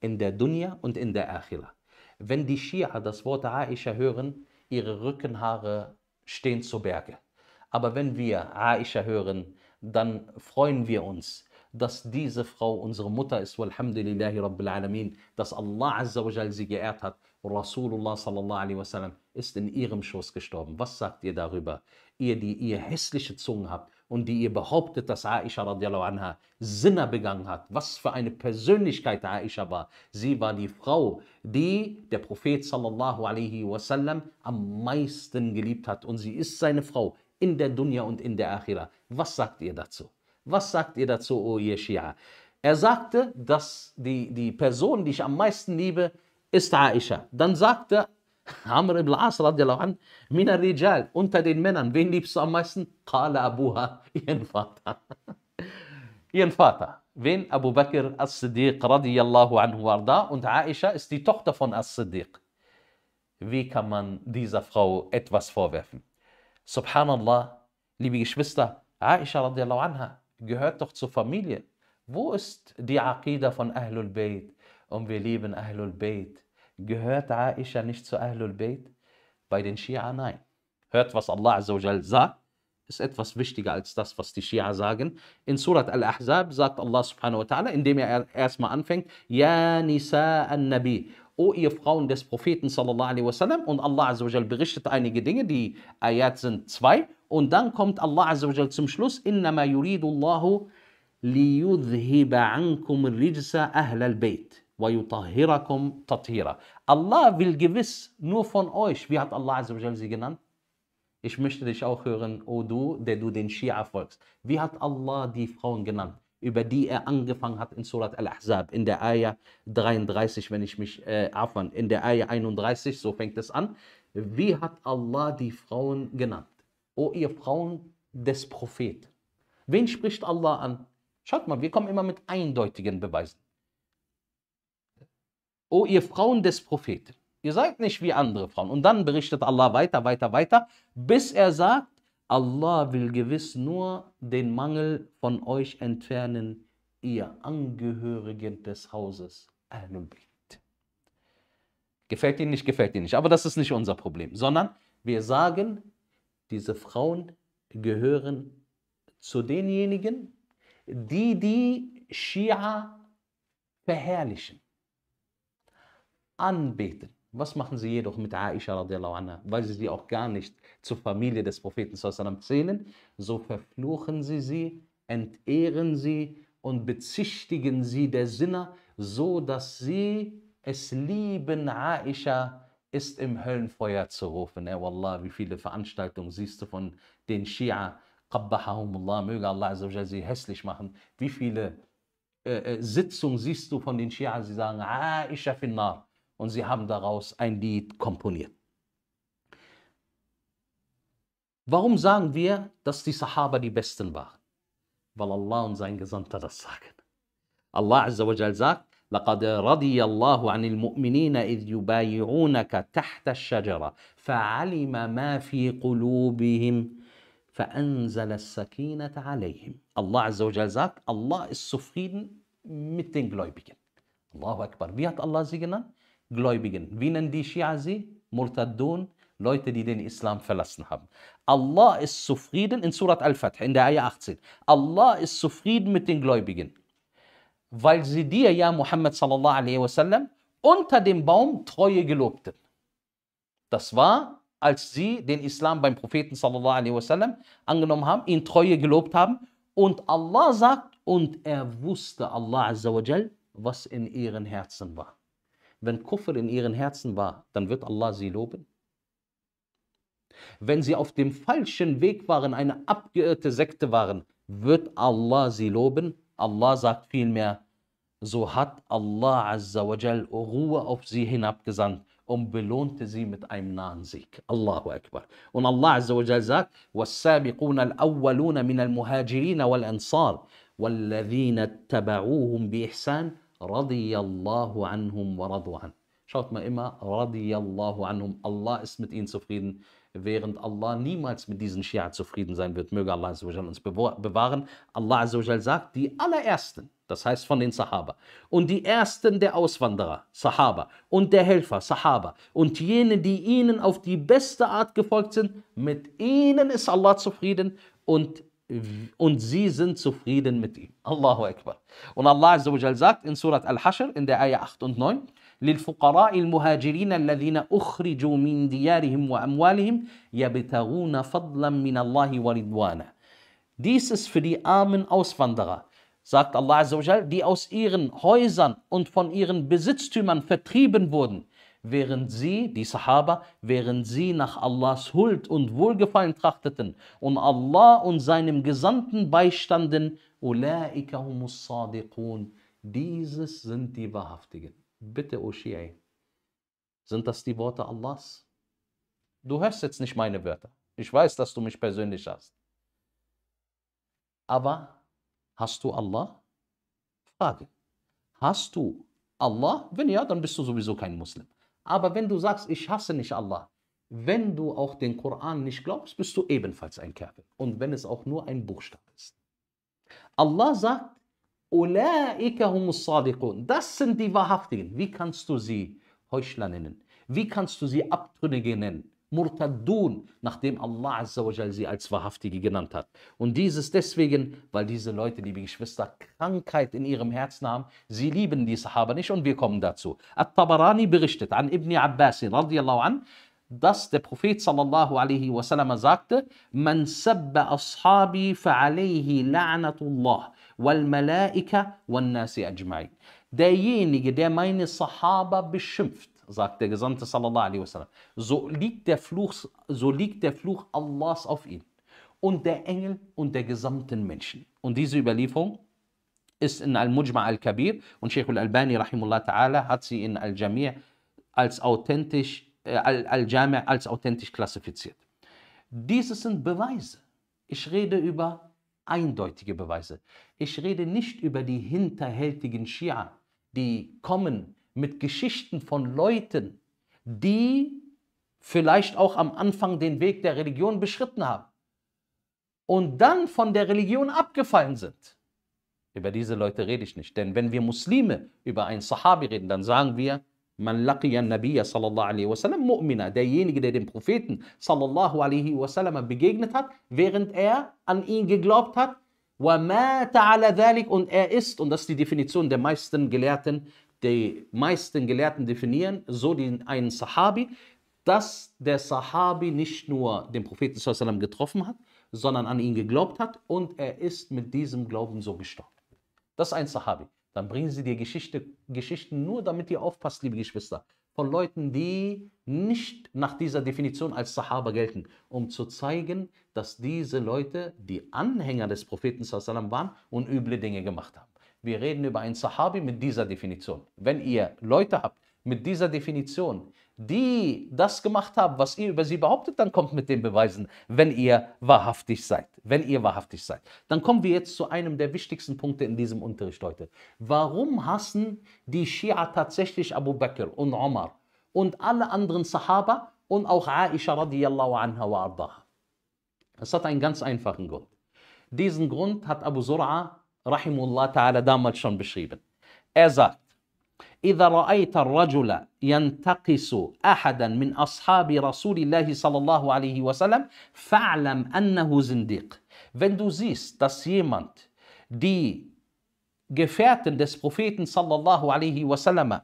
In der Dunya und in der Akhira. Wenn die Shia das Wort Aisha hören, ihre Rückenhaare stehen zu Berge. Aber wenn wir Aisha hören, dann freuen wir uns, dass diese Frau unsere Mutter ist, walhamdulillahi rabbil alamin, dass Allah azza wa sie geehrt hat. Rasulullah sallallahu alaihi wasallam ist in ihrem Schoß gestorben. Was sagt ihr darüber? Ihr, die ihr hässliche Zungen habt, und die ihr behauptet, dass Aisha radiallahu anha Sinna begangen hat. Was für eine Persönlichkeit Aisha war. Sie war die Frau, die der Prophet sallallahu alaihi wasallam am meisten geliebt hat. Und sie ist seine Frau in der Dunya und in der Akhira. Was sagt ihr dazu? Was sagt ihr dazu, o oh ihr Shia? Er sagte, dass die, die Person, die ich am meisten liebe, ist Aisha. Dann sagte Amr ibn As radiallahu an, Mina Rijal, unter den Männern, wen liebst du am meisten? Qala Abuha, ihren Vater. ihren Vater. Wen? Abu Bakr as-Siddiq radiallahu anhu war da und Aisha ist die Tochter von as-Siddiq. Wie kann man dieser Frau etwas vorwerfen? Subhanallah, liebe Geschwister, Aisha radiallahu anha gehört doch zur Familie. Wo ist die Aqidah von Ahlul Bayt? Und wir lieben Ahlul Bayt. Gehört Aisha nicht zu Ahlul Bayt? Bei den Shia nein. Hört, was Allah Azzawajal sagt, ist etwas wichtiger als das, was die Shia sagen. In Surat Al-Ahzab sagt Allah subhanahu wa ta'ala, indem er erstmal anfängt, Ya Nisa an-Nabi, O ihr Frauen des Propheten sallallahu alaihi wasallam. Und Allah Azzawajal berichtet einige Dinge, die Ayat sind zwei. Und dann kommt Allah Azzawajal zum Schluss, Innama yuridu Allahu liyudhiba ankum rijsa ahlal bayt. وَيُطَهِّرَكُمْ تَطْهِيرًا. Allah will gewiss nur von euch. Wie hat Allah Azza sie genannt? Ich möchte dich auch hören, o oh du, der du den Shia folgst. Wie hat Allah die Frauen genannt, über die er angefangen hat in Surat Al-Ahzab, in der Ayah 33, wenn ich mich äh, afern, in der Ayah 31, so fängt es an. Wie hat Allah die Frauen genannt? O oh, ihr Frauen des Propheten. Wen spricht Allah an? Schaut mal, wir kommen immer mit eindeutigen Beweisen. O ihr Frauen des Propheten, ihr seid nicht wie andere Frauen. Und dann berichtet Allah weiter, weiter, weiter, bis er sagt, Allah will gewiss nur den Mangel von euch entfernen, ihr Angehörigen des Hauses Ahlul Gefällt Ihnen nicht, gefällt Ihnen nicht. Aber das ist nicht unser Problem, sondern wir sagen, diese Frauen gehören zu denjenigen, die die Schia verherrlichen anbeten. Was machen sie jedoch mit Aisha radiallahu anha? Weil sie sie auch gar nicht zur Familie des Propheten sallam zählen, so verfluchen sie sie, entehren sie und bezichtigen sie der Sinner, so dass sie es lieben, Aisha ist im Höllenfeuer zu rufen. Ey, Wallah, wie viele Veranstaltungen siehst du von den Shia, Qabbahahumullah, möge Allah sie hässlich machen. Wie viele äh, äh, Sitzungen siehst du von den Shia, sie sagen, Aisha finnar. und sie haben daraus ein Lied komponiert. Warum sagen wir, dass die Sahaba die Besten waren? Weil Allah und sein Gesandter das sagen. Allah Azza wa Jal sagt, لقد رضي الله عن المؤمنين إذ يبايعونك تحت الشجرة فعلم ما في قلوبهم فأنزل السكينة عليهم Allah Azza wa Jal sagt, Allah ist zufrieden mit den Gläubigen. Allahu Akbar. Wie hat Allah sie genannt? Gläubigen. Wie nennen die Shia sie? Murtaddun, Leute, die den Islam verlassen haben. Allah ist zufrieden in Surat Al-Fatih, in der Ayah 18. Allah ist zufrieden mit den Gläubigen, weil sie dir, ja Muhammad sallallahu alaihi wasallam, unter dem Baum Treue gelobten. Das war, als sie den Islam beim Propheten sallallahu alaihi wasallam angenommen haben, ihn Treue gelobt haben. Und Allah sagt, und er wusste, Allah azza was in ihren Herzen war. Wenn Kufr in ihren Herzen war, dann wird Allah sie loben. Wenn sie auf dem falschen Weg waren, eine abgeirrte Sekte waren, wird Allah sie loben. Allah sagt vielmehr, so hat Allah Azza wa Jal Ruhe auf sie hinabgesandt und belohnte sie mit einem nahen Sieg. Allahu Akbar. Und Allah Azza wa Jal sagt, وَالسَّابِقُونَ الْأَوَّلُونَ مِنَ الْمُهَاجِرِينَ وَالْأَنصَارِ وَالَّذِينَ اتَّبَعُوهُمْ بِإِحْسَانٍ radiyallahu anhum wa radu Schaut mal immer, radiyallahu anhum, Allah ist mit ihnen zufrieden, während Allah niemals mit diesen Shia zufrieden sein wird. Möge Allah uns bewahren. Allah sagt, die allerersten, das heißt von den Sahaba, und die ersten der Auswanderer, Sahaba, und der Helfer, Sahaba, und jene, die ihnen auf die beste Art gefolgt sind, mit ihnen ist Allah zufrieden und und sie sind zufrieden mit ihm. Allahu Akbar. Und Allah Azza wa sagt in Surat Al-Hashr in der Ayah 8 und 9, للفقراء المهاجرين الذين أخرجوا من ديارهم وأموالهم يبتغون فضلا من الله ورضوانه. Dies ist für die armen Auswanderer, sagt Allah Azza wa Jal, die aus ihren Häusern und von ihren Besitztümern vertrieben wurden. während sie, die Sahaba, während sie nach Allahs Huld und Wohlgefallen trachteten und Allah und seinem Gesandten beistanden, dieses sind die Wahrhaftigen. Bitte, O Shi'i, sind das die Worte Allahs? Du hörst jetzt nicht meine Wörter. Ich weiß, dass du mich persönlich hast. Aber hast du Allah? Frage. Hast du Allah? Wenn ja, dann bist du sowieso kein Muslim. Aber wenn du sagst, ich hasse nicht Allah, wenn du auch den Koran nicht glaubst, bist du ebenfalls ein Kerl. Und wenn es auch nur ein Buchstabe ist. Allah sagt, das sind die Wahrhaftigen. Wie kannst du sie Heuchler nennen? Wie kannst du sie Abtrünnige nennen? Murtadun, nachdem Allah عز وجل sie als Wahrhaftige genannt hat. Und dieses deswegen, weil diese Leute, liebe Geschwister, Krankheit in ihrem Herzen haben. Sie lieben die Sahaba nicht und wir kommen dazu. At-Tabarani berichtet an Ibn Abbas radiallahu an, dass der Prophet sallallahu alaihi wasallam sagte, Man sabba ashabi fa'alayhi la'natullah wal malaika wal nasi ajma'in. Derjenige, der meine Sahaba beschimpft, sagt der Gesandte sallallahu alaihi wasallam, so liegt der Fluch, so liegt der Fluch Allahs auf ihn und der Engel und der gesamten Menschen. Und diese Überlieferung ist in Al-Mujma' al-Kabir und Sheikh al-Albani rahimullah ta'ala hat sie in Al-Jami' als authentisch äh, Al-Jami' als authentisch klassifiziert. Diese sind Beweise. Ich rede über eindeutige Beweise. Ich rede nicht über die hinterhältigen Schia, die kommen mit Geschichten von Leuten, die vielleicht auch am Anfang den Weg der Religion beschritten haben und dann von der Religion abgefallen sind. Über diese Leute rede ich nicht, denn wenn wir Muslime über einen Sahabi reden, dann sagen wir, man laqiya Nabiya sallallahu alaihi wasallam mu'mina, derjenige, der dem Propheten sallallahu alaihi wasallam begegnet hat, während er an ihn geglaubt hat, وَمَاتَ عَلَى ذَلِكَ Und er ist, und das ist die Definition der meisten Gelehrten, die meisten Gelehrten definieren, so den einen Sahabi, dass der Sahabi nicht nur den Propheten sallam, getroffen hat, sondern an ihn geglaubt hat und er ist mit diesem Glauben so gestorben. Das ist ein Sahabi. Dann bringen sie dir Geschichte, Geschichten nur, damit ihr aufpasst, liebe Geschwister, von Leuten, die nicht nach dieser Definition als Sahaba gelten, um zu zeigen, dass diese Leute die Anhänger des Propheten sallam, waren und üble Dinge gemacht haben. Wir reden über einen Sahabi mit dieser Definition. Wenn ihr Leute habt mit dieser Definition, die das gemacht haben, was ihr über sie behauptet, dann kommt mit den Beweisen, wenn ihr wahrhaftig seid. Wenn ihr wahrhaftig seid. Dann kommen wir jetzt zu einem der wichtigsten Punkte in diesem Unterricht heute. Warum hassen die Shia tatsächlich Abu Bakr und Omar und alle anderen Sahaba und auch Aisha radiallahu anha wa ardaha? Es hat einen ganz einfachen Grund. Diesen Grund hat Abu Sur'a رحمه الله تعالى دامت شون بشيبن ازاك إذا رأيت الرجل ينتقص أحدا من أصحاب رسول الله صلى الله عليه وسلم فاعلم أنه زنديق Wenn du siehst, dass jemand die Gefährten des Propheten صلى الله عليه وسلم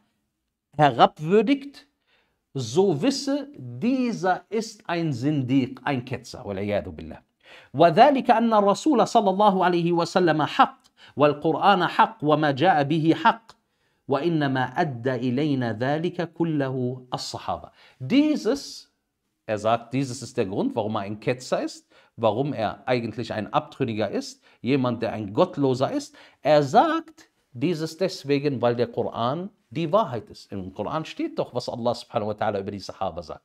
herabwürdigt, so wisse, dieser ist ein Sindiq, ein Ketzer, والعياذ بالله. وذلك أن الرسول صلى الله عليه وسلم حق والقرآن حق وما جاء به حق وإنما أدى إلينا ذلك كله الصحابة dieses er sagt dieses ist der Grund warum er ein Ketzer ist warum er eigentlich ein Abtrünniger ist jemand der ein Gottloser ist er sagt dieses deswegen weil der Koran die Wahrheit ist im Koran steht doch was Allah subhanahu wa ta'ala über die Sahaba sagt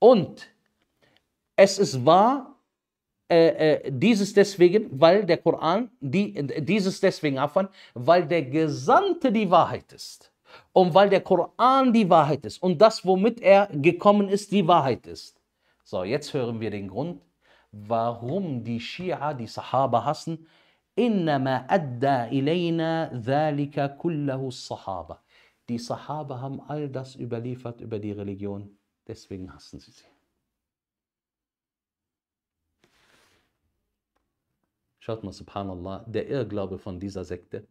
und es ist wahr äh, äh, dieses deswegen, weil der Koran, die, dieses deswegen, Afan, weil der Gesandte die Wahrheit ist. Und weil der Koran die Wahrheit ist und das, womit er gekommen ist, die Wahrheit ist. So, jetzt hören wir den Grund, warum die Shia die Sahaba hassen. إنما adda ilayna ذلك kullahu Sahaba. Die Sahaba haben all das überliefert über die Religion, deswegen hassen sie sie. Schaut mal, subhanallah, der Irrglaube von dieser Sekte.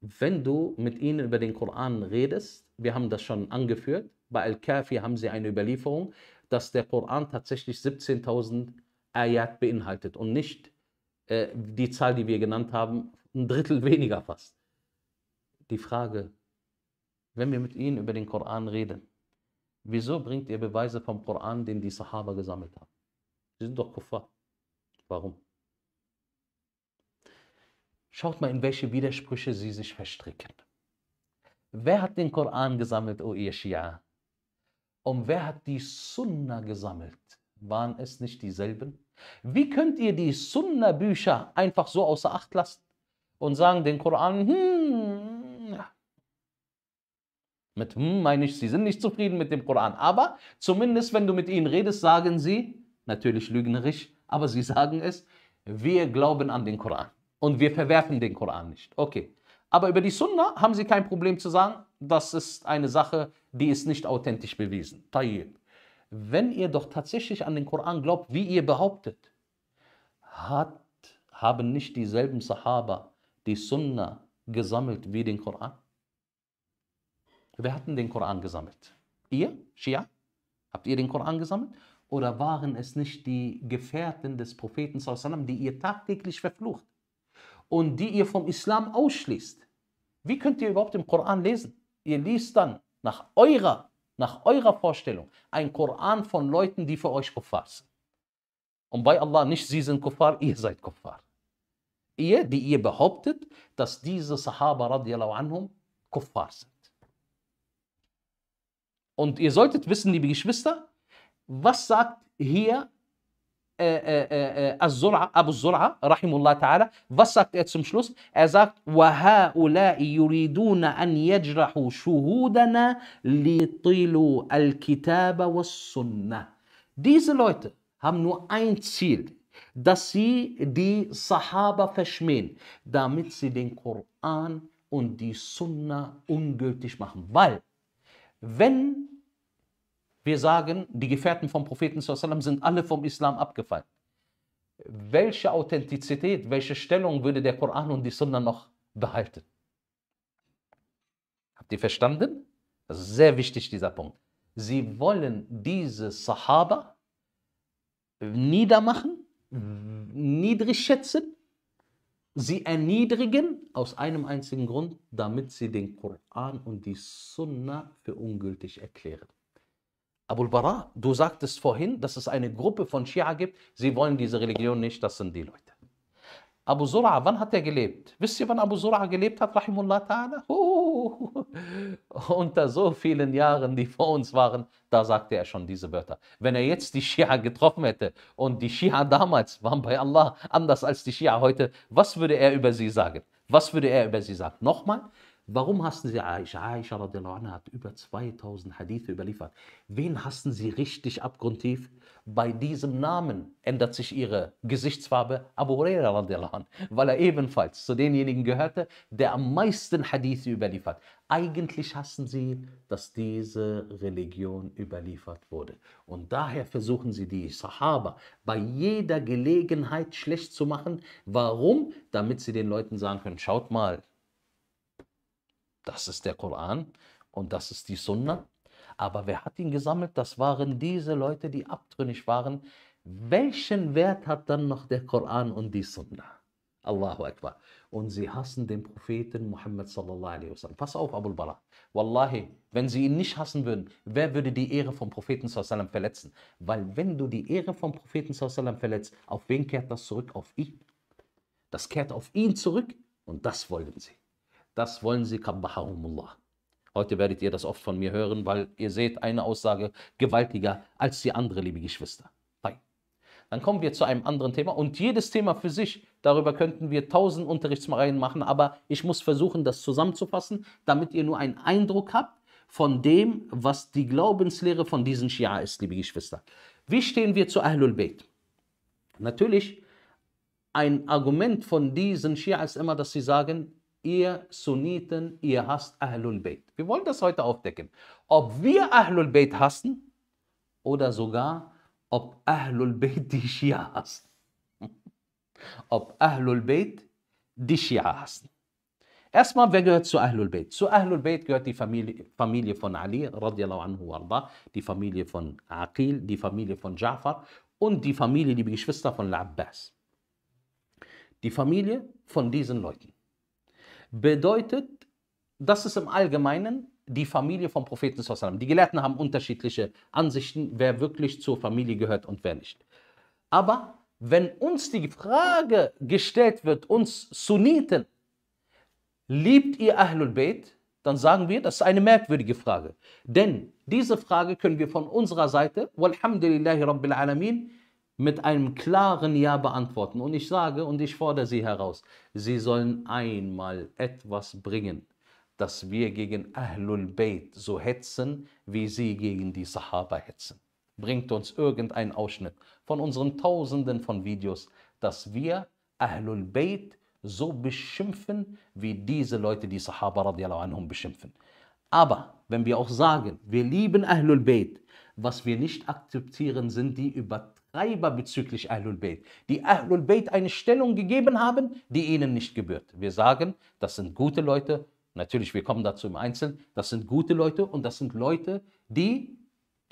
Wenn du mit ihnen über den Koran redest, wir haben das schon angeführt, bei Al-Kafi haben sie eine Überlieferung, dass der Koran tatsächlich 17.000 Ayat beinhaltet und nicht äh, die Zahl, die wir genannt haben, ein Drittel weniger fast. Die Frage, wenn wir mit ihnen über den Koran reden, wieso bringt ihr Beweise vom Koran, den die Sahaba gesammelt haben? Sie sind doch Kuffar. Warum? Schaut mal, in welche Widersprüche sie sich verstricken. Wer hat den Koran gesammelt, o ihr Schia? Und wer hat die Sunna gesammelt? Waren es nicht dieselben? Wie könnt ihr die Sunna-Bücher einfach so außer Acht lassen und sagen, den Koran, hm, ja. mit hm meine ich, sie sind nicht zufrieden mit dem Koran, aber zumindest wenn du mit ihnen redest, sagen sie, natürlich lügnerisch, aber sie sagen es, wir glauben an den Koran und wir verwerfen den Koran nicht. Okay. Aber über die Sunna haben sie kein Problem zu sagen, das ist eine Sache, die ist nicht authentisch bewiesen. Tayyib. Wenn ihr doch tatsächlich an den Koran glaubt, wie ihr behauptet, hat, haben nicht dieselben Sahaba die Sunna gesammelt wie den Koran? Wer hat denn den Koran gesammelt? Ihr, Shia? Habt ihr den Koran gesammelt? Oder waren es nicht die Gefährten des Propheten, die ihr tagtäglich verflucht? und die ihr vom Islam ausschließt. Wie könnt ihr überhaupt im Koran lesen? Ihr liest dann nach eurer, nach eurer Vorstellung einen Koran von Leuten, die für euch Kuffar sind. Und bei Allah nicht sie sind Kuffar, ihr seid Kuffar. Ihr, die ihr behauptet, dass diese Sahaba radiallahu anhum Kuffar sind. Und ihr solltet wissen, liebe Geschwister, was sagt hier الزرعة أبو الزرعة رحمه الله تعالى فسق zum Schluss er وهؤلاء يريدون أن يجرحوا شهودنا ليطيلوا الكتاب والسنة Diese Leute haben nur ein Ziel, dass sie die Sahaba verschmähen, damit sie den Koran und die Sunna ungültig machen. Weil, wenn Wir sagen, die Gefährten vom Propheten sind alle vom Islam abgefallen. Welche Authentizität, welche Stellung würde der Koran und die Sunna noch behalten? Habt ihr verstanden? Das ist sehr wichtig, dieser Punkt. Sie wollen diese Sahaba niedermachen, niedrig schätzen, sie erniedrigen aus einem einzigen Grund, damit sie den Koran und die Sunna für ungültig erklären. Abu Bara, du sagtest vorhin, dass es eine Gruppe von Schia gibt, sie wollen diese Religion nicht, das sind die Leute. Abu Zura, wann hat er gelebt? Wisst ihr, wann Abu Zura gelebt hat, Rahimullah Ta'ala? unter so vielen Jahren, die vor uns waren, da sagte er schon diese Wörter. Wenn er jetzt die Schia getroffen hätte und die Schia damals waren bei Allah anders als die Schia heute, was würde er über sie sagen? Was würde er über sie sagen? Nochmal, Warum hassen sie Aisha? Aisha radiallahu anha hat über 2000 Hadithe überliefert. Wen hassen sie richtig abgrundtief? Bei diesem Namen ändert sich ihre Gesichtsfarbe Abu Huraira radiallahu anha, weil er ebenfalls zu denjenigen gehörte, der am meisten Hadithe überliefert. Eigentlich hassen sie, dass diese Religion überliefert wurde. Und daher versuchen sie die Sahaba bei jeder Gelegenheit schlecht zu machen. Warum? Damit sie den Leuten sagen können, schaut mal, das ist der Koran und das ist die Sunna. Aber wer hat ihn gesammelt? Das waren diese Leute, die abtrünnig waren. Welchen Wert hat dann noch der Koran und die Sunna? Allahu Akbar. Und sie hassen den Propheten Muhammad sallallahu alaihi wasallam. Pass auf, Abu Bara. Wallahi, wenn sie ihn nicht hassen würden, wer würde die Ehre vom Propheten sallallahu alaihi wasallam verletzen? Weil wenn du die Ehre vom Propheten sallallahu alaihi wasallam verletzt, auf wen kehrt das zurück? Auf ihn. Das kehrt auf ihn zurück und das wollten sie das wollen sie kabbahahumullah. Heute werdet ihr das oft von mir hören, weil ihr seht eine Aussage gewaltiger als die andere, liebe Geschwister. Dann kommen wir zu einem anderen Thema und jedes Thema für sich, darüber könnten wir tausend Unterrichtsreihen machen, aber ich muss versuchen, das zusammenzufassen, damit ihr nur einen Eindruck habt von dem, was die Glaubenslehre von diesen Schia ist, liebe Geschwister. Wie stehen wir zu Ahlul Bayt? Natürlich, ein Argument von diesen Schia ist immer, dass sie sagen, ihr Sunniten, ihr hasst Ahlul Bayt. Wir wollen das heute aufdecken. Ob wir Ahlul Bayt hassen oder sogar, ob Ahlul Bayt die Shia hassen. Ob Ahlul Bayt die Shia hassen. Erstmal, wer gehört zu Ahlul Bayt? Zu Ahlul Bayt gehört die Familie, Familie von Ali, radiallahu anhu arda, die Familie von Aqil, die Familie von Ja'far und die Familie, liebe Geschwister von Al-Abbas. Die Familie von diesen Leuten bedeutet, das ist im Allgemeinen die Familie vom Propheten. Die Gelehrten haben unterschiedliche Ansichten, wer wirklich zur Familie gehört und wer nicht. Aber wenn uns die Frage gestellt wird, uns Sunniten, liebt ihr Ahlul Bayt? Dann sagen wir, das ist eine merkwürdige Frage. Denn diese Frage können wir von unserer Seite, Walhamdulillahi Rabbil alameen, mit einem klaren Ja beantworten. Und ich sage und ich fordere sie heraus, sie sollen einmal etwas bringen, dass wir gegen Ahlul Bayt so hetzen, wie sie gegen die Sahaba hetzen. Bringt uns irgendein Ausschnitt von unseren Tausenden von Videos, dass wir Ahlul Bayt so beschimpfen, wie diese Leute die Sahaba radiallahu anhum beschimpfen. Aber wenn wir auch sagen, wir lieben Ahlul Bayt, was wir nicht akzeptieren, sind die Übertreibungen Reiber bezüglich Ahlul Bayt, die Ahlul Bayt eine Stellung gegeben haben, die ihnen nicht gebührt. Wir sagen, das sind gute Leute, natürlich, wir kommen dazu im Einzelnen, das sind gute Leute und das sind Leute, die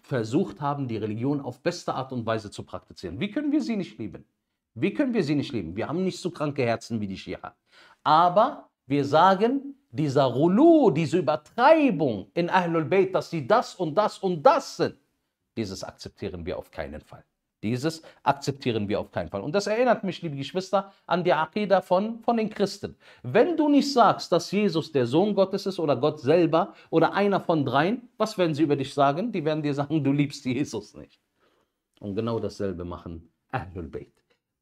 versucht haben, die Religion auf beste Art und Weise zu praktizieren. Wie können wir sie nicht lieben? Wie können wir sie nicht lieben? Wir haben nicht so kranke Herzen wie die Schia. Aber wir sagen, dieser Rulu, diese Übertreibung in Ahlul Bayt, dass sie das und das und das sind, dieses akzeptieren wir auf keinen Fall. Dieses akzeptieren wir auf keinen Fall. Und das erinnert mich, liebe Geschwister, an die Akida von, von den Christen. Wenn du nicht sagst, dass Jesus der Sohn Gottes ist oder Gott selber oder einer von dreien, was werden sie über dich sagen? Die werden dir sagen, du liebst Jesus nicht. Und genau dasselbe machen Ahlul Bayt.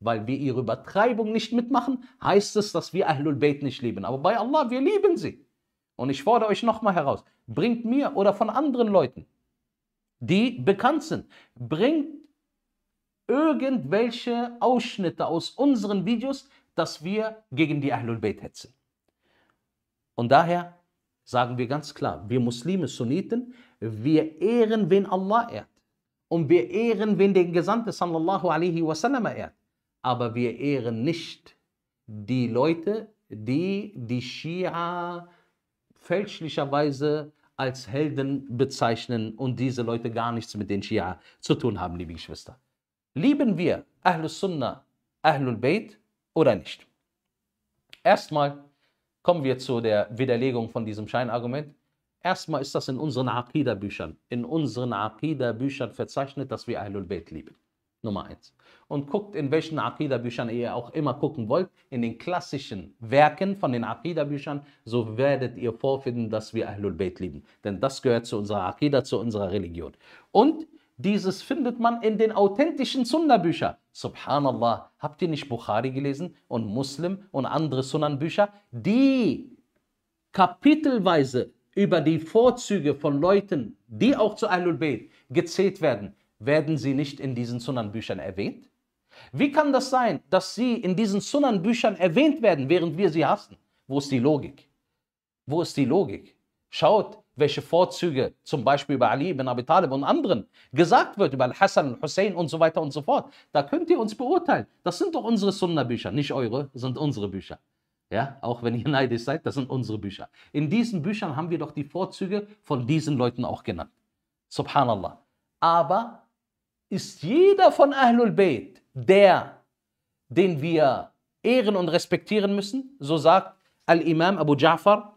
Weil wir ihre Übertreibung nicht mitmachen, heißt es, dass wir Ahlul Bayt nicht lieben. Aber bei Allah, wir lieben sie. Und ich fordere euch nochmal heraus, bringt mir oder von anderen Leuten, die bekannt sind, bringt irgendwelche Ausschnitte aus unseren Videos, dass wir gegen die Ahlul Bayt hetzen. Und daher sagen wir ganz klar, wir Muslime, Sunniten, wir ehren, wen Allah ehrt. Und wir ehren, wen den Gesandten sallallahu alaihi wasallam ehrt. Aber wir ehren nicht die Leute, die die Shia fälschlicherweise als Helden bezeichnen und diese Leute gar nichts mit den Shia zu tun haben, liebe Geschwister. Lieben wir Ahlus Sunnah, Ahlul Bayt oder nicht? Erstmal kommen wir zu der Widerlegung von diesem Scheinargument. Erstmal ist das in unseren Aqidah-Büchern, in unseren Aqidah-Büchern verzeichnet, dass wir Ahlul Bayt lieben. Nummer eins. Und guckt, in welchen Aqidah-Büchern ihr auch immer gucken wollt, in den klassischen Werken von den Aqidah-Büchern, so werdet ihr vorfinden, dass wir Ahlul Bayt lieben. Denn das gehört zu unserer Aqidah, zu unserer Religion. Und dieses findet man in den authentischen Sunna-Büchern. Subhanallah, habt ihr nicht Bukhari gelesen und Muslim und andere Sunan-Bücher, die kapitelweise über die Vorzüge von Leuten, die auch zu Ahlul Bayt gezählt werden, werden sie nicht in diesen Sunan-Büchern erwähnt? Wie kann das sein, dass sie in diesen Sunan-Büchern erwähnt werden, während wir sie hassen? Wo ist die Logik? Wo ist die Logik? Schaut, welche Vorzüge zum Beispiel über Ali ibn Abi Talib und anderen gesagt wird, über Al-Hassan und Hussein und so weiter und so fort. Da könnt ihr uns beurteilen. Das sind doch unsere Sunna-Bücher, nicht eure, sind unsere Bücher. Ja, auch wenn ihr neidisch seid, das sind unsere Bücher. In diesen Büchern haben wir doch die Vorzüge von diesen Leuten auch genannt. Subhanallah. Aber ist jeder von Ahlul Bayt der, den wir ehren und respektieren müssen? So sagt Al-Imam Abu Ja'far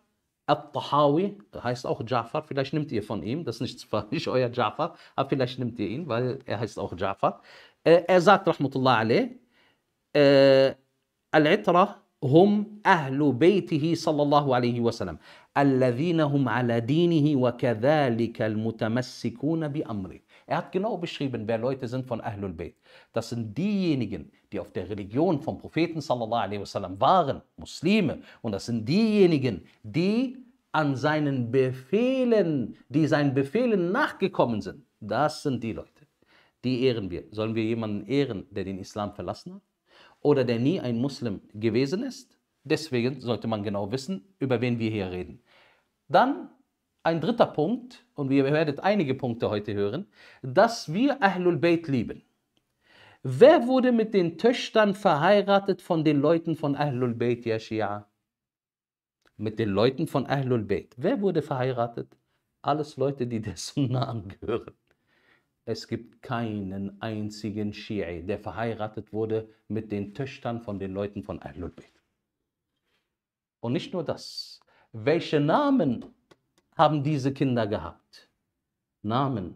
الطحاوي هاي صوخ جعفر فيلاش نمتي فون ايم بس نشت شويه جعفر في لاش نمتي ايم هاي صوخ جعفر آه، ازات رحمه الله عليه آه، العتره هم اهل بيته صلى الله عليه وسلم الذين هم على دينه وكذلك المتمسكون بامره Er hat genau beschrieben, wer Leute sind von Ahlul Bayt. Das sind diejenigen, die auf der Religion vom Propheten sallallahu alaihi wasallam waren, Muslime. Und das sind diejenigen, die an seinen Befehlen, die seinen Befehlen nachgekommen sind. Das sind die Leute. Die ehren wir. Sollen wir jemanden ehren, der den Islam verlassen hat? Oder der nie ein Muslim gewesen ist? Deswegen sollte man genau wissen, über wen wir hier reden. Dann ein dritter Punkt, und ihr werdet einige Punkte heute hören, dass wir Ahlul Bayt lieben. Wer wurde mit den Töchtern verheiratet von den Leuten von Ahlul Bayt, ja Shia? Mit den Leuten von Ahlul Bayt. Wer wurde verheiratet? Alles Leute, die der Sunna angehören. Es gibt keinen einzigen Shi'i, der verheiratet wurde mit den Töchtern von den Leuten von Ahlul Bayt. Und nicht nur das. Welche Namen haben diese Kinder gehabt. Namen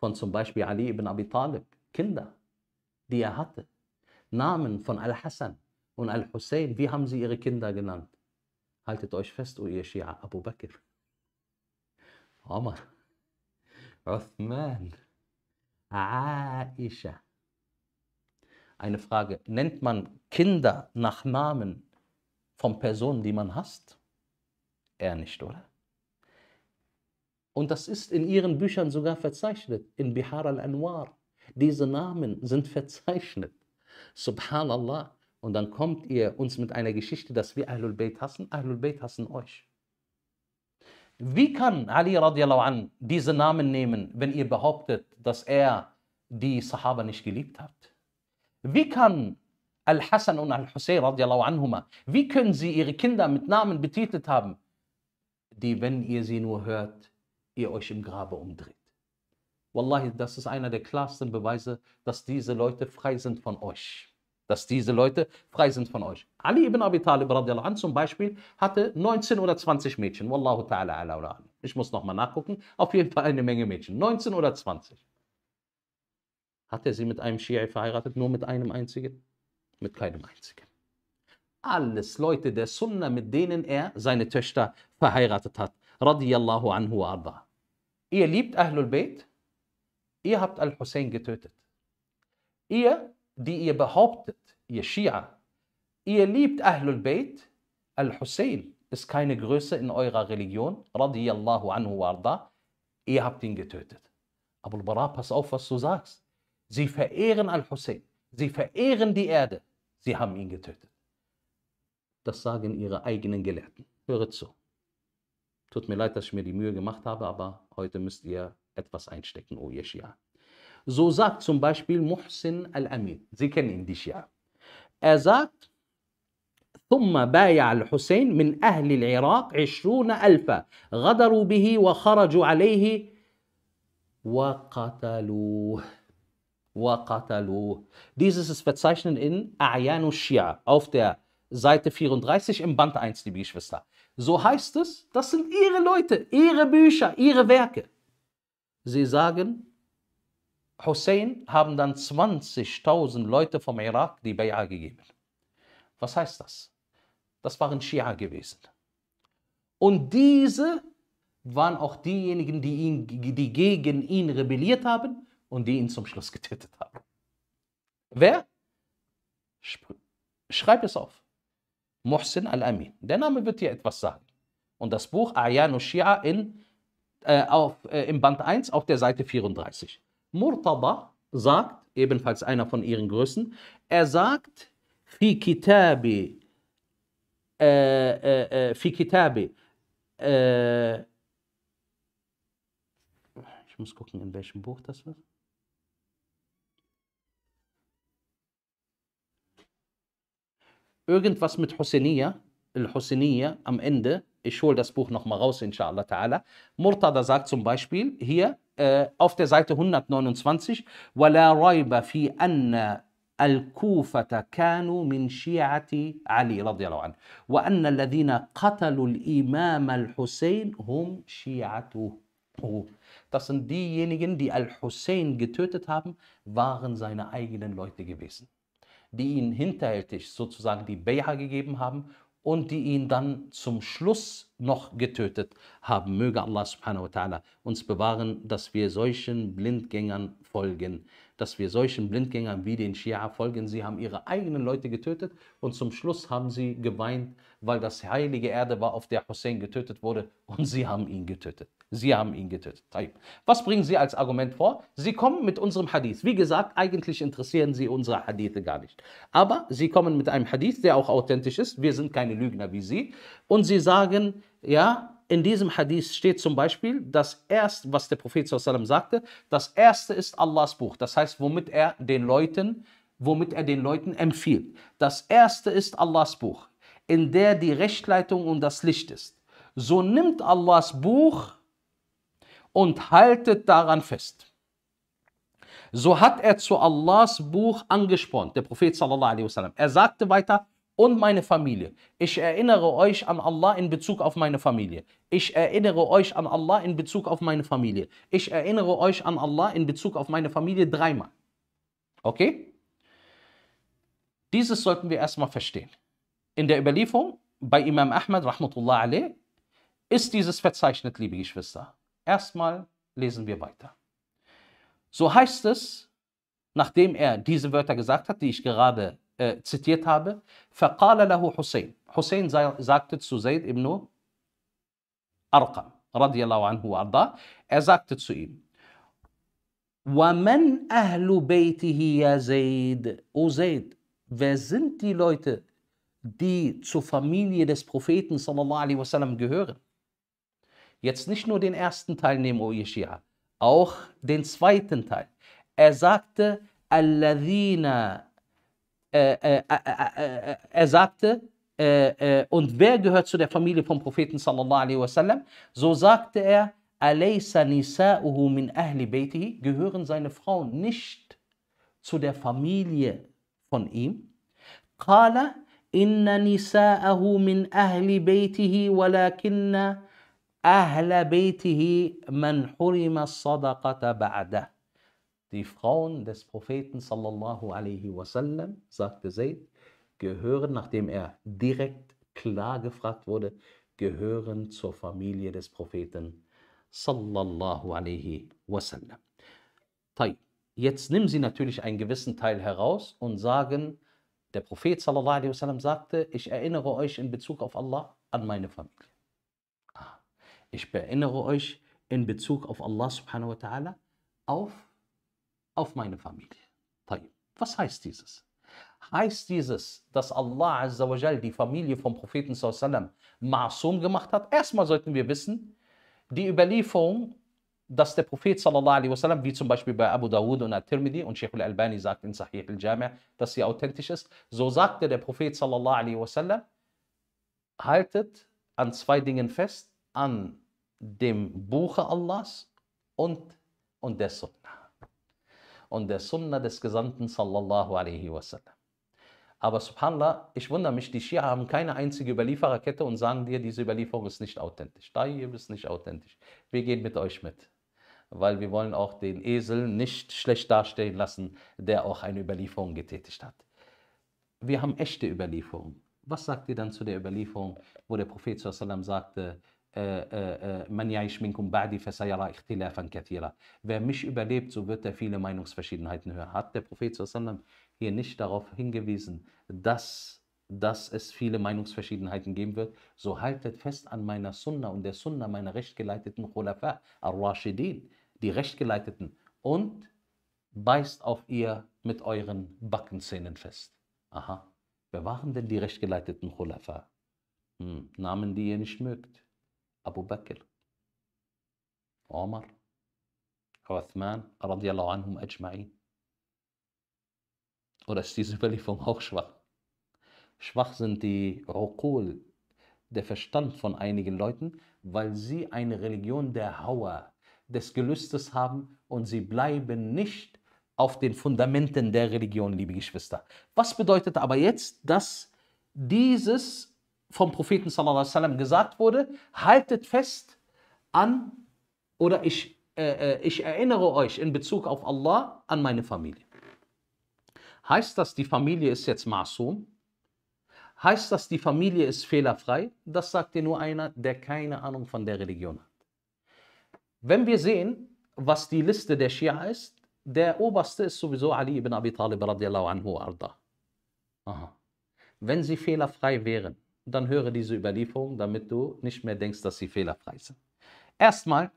von zum Beispiel Ali ibn Abi Talib, Kinder, die er hatte. Namen von Al-Hassan und Al-Hussein, wie haben sie ihre Kinder genannt? Haltet euch fest, o ihr Schia, Abu Bakr, Omar, Uthman, Aisha. Eine Frage, nennt man Kinder nach Namen von Personen, die man hasst? Er nicht, oder? Und das ist in ihren Büchern sogar verzeichnet, in Bihar al-Anwar. Diese Namen sind verzeichnet. Subhanallah. Und dann kommt ihr uns mit einer Geschichte, dass wir Ahlul Bayt hassen. Ahlul Bayt hassen euch. Wie kann Ali radiallahu an diese Namen nehmen, wenn ihr behauptet, dass er die Sahaba nicht geliebt hat? Wie kann Al-Hassan und Al-Hussein radiallahu anhuma, wie können sie ihre Kinder mit Namen betitelt haben, die, wenn ihr sie nur hört, ihr euch im Grabe umdreht. Wallahi, das ist einer der klarsten Beweise, dass diese Leute frei sind von euch. Dass diese Leute frei sind von euch. Ali ibn Abi Talib an, zum Beispiel hatte 19 oder 20 Mädchen. Wallahu ta'ala ala ala. Ich muss nochmal nachgucken. Auf jeden Fall eine Menge Mädchen. 19 oder 20. Hat er sie mit einem Shia verheiratet? Nur mit einem einzigen? Mit keinem einzigen. Alles Leute der Sunna, mit denen er seine Töchter verheiratet hat radiyallahu anhu wa Ihr liebt Ahlul Bayt, ihr habt Al-Hussein getötet. Ihr, die ihr behauptet, ihr Schia, ihr liebt Ahlul Bayt, Al-Hussein ist keine Größe in eurer Religion, radiyallahu anhu wa ihr habt ihn getötet. Abu bara pass auf, was du sagst. Sie verehren Al-Hussein, sie verehren die Erde, sie haben ihn getötet. Das sagen ihre eigenen Gelehrten. Höre zu. Tut mir leid, dass ich mir die Mühe gemacht habe, aber heute müsst ihr etwas einstecken, O oh ihr Shia. So sagt zum Beispiel Muhsin al-Amin. Sie kennen ihn, die Shia. Er sagt, ثم بايع الحسين من أهل العراق عشرون ألفا غدروا به وخرجوا عليه وقتلوه وقتلوه Dieses ist verzeichnet in A'yanu Shia auf der Seite 34 im Band 1, liebe Geschwister. So heißt es, das sind ihre Leute, ihre Bücher, ihre Werke. Sie sagen, Hussein haben dann 20.000 Leute vom Irak die Bay'a gegeben. Was heißt das? Das waren Shia gewesen. Und diese waren auch diejenigen, die, ihn, die gegen ihn rebelliert haben und die ihn zum Schluss getötet haben. Wer? Schreib es auf. Muhsin al-Amin. Der Name wird dir etwas sagen. Und das Buch Ayanu Shia in, äh, auf, äh, im Band 1 auf der Seite 34. Murtada sagt, ebenfalls einer von ihren Größen, er sagt, في كتاب في كتاب ich muss gucken, in welchem Buch das war. irgendwas mit Hussiniya, al am Ende. Ich hole das Buch nochmal raus, inshallah ta'ala. Murtada sagt zum Beispiel hier äh, auf der Seite 129, وَلَا رَيْبَ فِي أَنَّ الكوفة كانوا من شيعة علي رضي الله عنه وأن الذين قتلوا الإمام الحسين هم شيعته Das sind diejenigen, die Al-Hussein getötet haben, waren seine eigenen Leute gewesen die ihnen hinterhältig sozusagen die Beha gegeben haben und die ihn dann zum Schluss noch getötet haben. Möge Allah subhanahu wa ta'ala uns bewahren, dass wir solchen Blindgängern folgen, dass wir solchen Blindgängern wie den Shia folgen. Sie haben ihre eigenen Leute getötet und zum Schluss haben sie geweint, weil das heilige Erde war, auf der Hussein getötet wurde und sie haben ihn getötet. Sie haben ihn getötet. Was bringen Sie als Argument vor? Sie kommen mit unserem Hadith. Wie gesagt, eigentlich interessieren Sie unsere Hadithe gar nicht. Aber Sie kommen mit einem Hadith, der auch authentisch ist. Wir sind keine Lügner wie Sie. Und Sie sagen, ja, in diesem Hadith steht zum Beispiel, dass erst, was der Prophet sallam sagte, das erste ist Allahs Buch. Das heißt, womit er den Leuten, womit er den Leuten empfiehlt. Das erste ist Allahs Buch, in der die Rechtleitung und das Licht ist. So nimmt Allahs Buch und haltet daran fest. So hat er zu Allahs Buch angespornt, der Prophet sallallahu alaihi wasallam. Er sagte weiter, und meine Familie. Ich erinnere euch an Allah in Bezug auf meine Familie. Ich erinnere euch an Allah in Bezug auf meine Familie. Ich erinnere euch an Allah in Bezug auf meine Familie dreimal. Okay? Dieses sollten wir erstmal verstehen. In der Überlieferung bei Imam Ahmad, rahmatullah alayh, ist dieses verzeichnet, liebe Geschwister. Erstmal lesen wir weiter. So heißt es, nachdem er diese Wörter gesagt hat, die ich gerade äh, zitiert habe, فَقَالَ لَهُ Hussein. Hussein sagte zu Zayd ibn Arqam, radiallahu anhu arda, er sagte zu ihm, وَمَنْ أَهْلُ بَيْتِهِ يَا زَيْد O Zayd, wer sind die Leute, die zur Familie des Propheten sallallahu alaihi wasallam gehören? Jetzt nicht nur den ersten Teil nehmen, o Yeshia, auch den zweiten Teil. Er sagte, Alladina, äh äh, äh, äh, äh, er sagte, äh, und wer gehört zu der Familie vom Propheten sallallahu alaihi wasallam? So sagte er, min ahli baytihi, gehören seine Frauen nicht zu der Familie von ihm? Qala, inna nisa'ahu min ahli baytihi, walakinna أهل بيته من حرم الصدقة بعده. Die Frauen des Propheten sallallahu alaihi wasallam, sagte Zayd, gehören, nachdem er direkt klar gefragt wurde, gehören zur Familie des Propheten sallallahu alaihi wasallam. Jetzt nehmen sie natürlich einen gewissen Teil heraus und sagen, der Prophet sallallahu alaihi wasallam sagte, ich erinnere euch in Bezug auf Allah an meine Familie. Ich erinnere euch in Bezug auf Allah subhanahu wa ta'ala auf, auf meine Familie. Was heißt dieses? Heißt dieses, dass Allah azawajal die Familie vom Propheten sallam masum gemacht hat? Erstmal sollten wir wissen, die Überlieferung, dass der Prophet sallallahu wasallam, wie zum Beispiel bei Abu Dawud und al tirmidhi und Sheikh al-Albani sagt in Sahih al-Jami', dass sie authentisch ist, so sagte der Prophet sallallahu wasallam, haltet an zwei Dingen fest, an dem Buche Allahs und, und der Sunnah. Und der Sunnah des Gesandten sallallahu alaihi wasallam. Aber subhanallah, ich wundere mich, die Schia haben keine einzige Überliefererkette und sagen dir, diese Überlieferung ist nicht authentisch. Tayyib ist nicht authentisch. Wir gehen mit euch mit. Weil wir wollen auch den Esel nicht schlecht dastehen lassen, der auch eine Überlieferung getätigt hat. Wir haben echte Überlieferungen. Was sagt ihr dann zu der Überlieferung, wo der Prophet sallallahu alaihi wasallam sagte, äh, äh, äh, man يعيش منكم بعدي فسيرى اختلافا كثيرا. Wer mich überlebt, so wird er viele Meinungsverschiedenheiten hören. Hat der Prophet sallam hier nicht darauf hingewiesen, dass, dass es viele Meinungsverschiedenheiten geben wird? So haltet fest an meiner Sunna und der Sunna meiner rechtgeleiteten Khulafa, al-Rashidin, die rechtgeleiteten, und beißt auf ihr mit euren Backenzähnen fest. Aha, wer waren denn die rechtgeleiteten Khulafa? Hm, Namen, die ihr nicht mögt. أبو بكر عمر Uthman radiallahu anhum ajma'in. Oder ist diese Überlieferung auch schwach? Schwach sind die Rukul, der Verstand von einigen Leuten, weil sie eine Religion der Hauer, des Gelüstes haben und sie bleiben nicht auf den Fundamenten der Religion, liebe Geschwister. Was bedeutet aber jetzt, dass dieses vom Propheten sallallahu gesagt wurde, haltet fest an oder ich, äh, äh, ich erinnere euch in Bezug auf Allah an meine Familie. Heißt das, die Familie ist jetzt masum? Heißt das, die Familie ist fehlerfrei? Das sagt dir nur einer, der keine Ahnung von der Religion hat. Wenn wir sehen, was die Liste der Schia ist, der oberste ist sowieso Ali ibn Abi Talib radiallahu anhu arda. Aha. Wenn sie fehlerfrei wären, dann höre diese Überlieferung, damit du nicht mehr denkst, dass sie fehlerfrei sind. Erstmal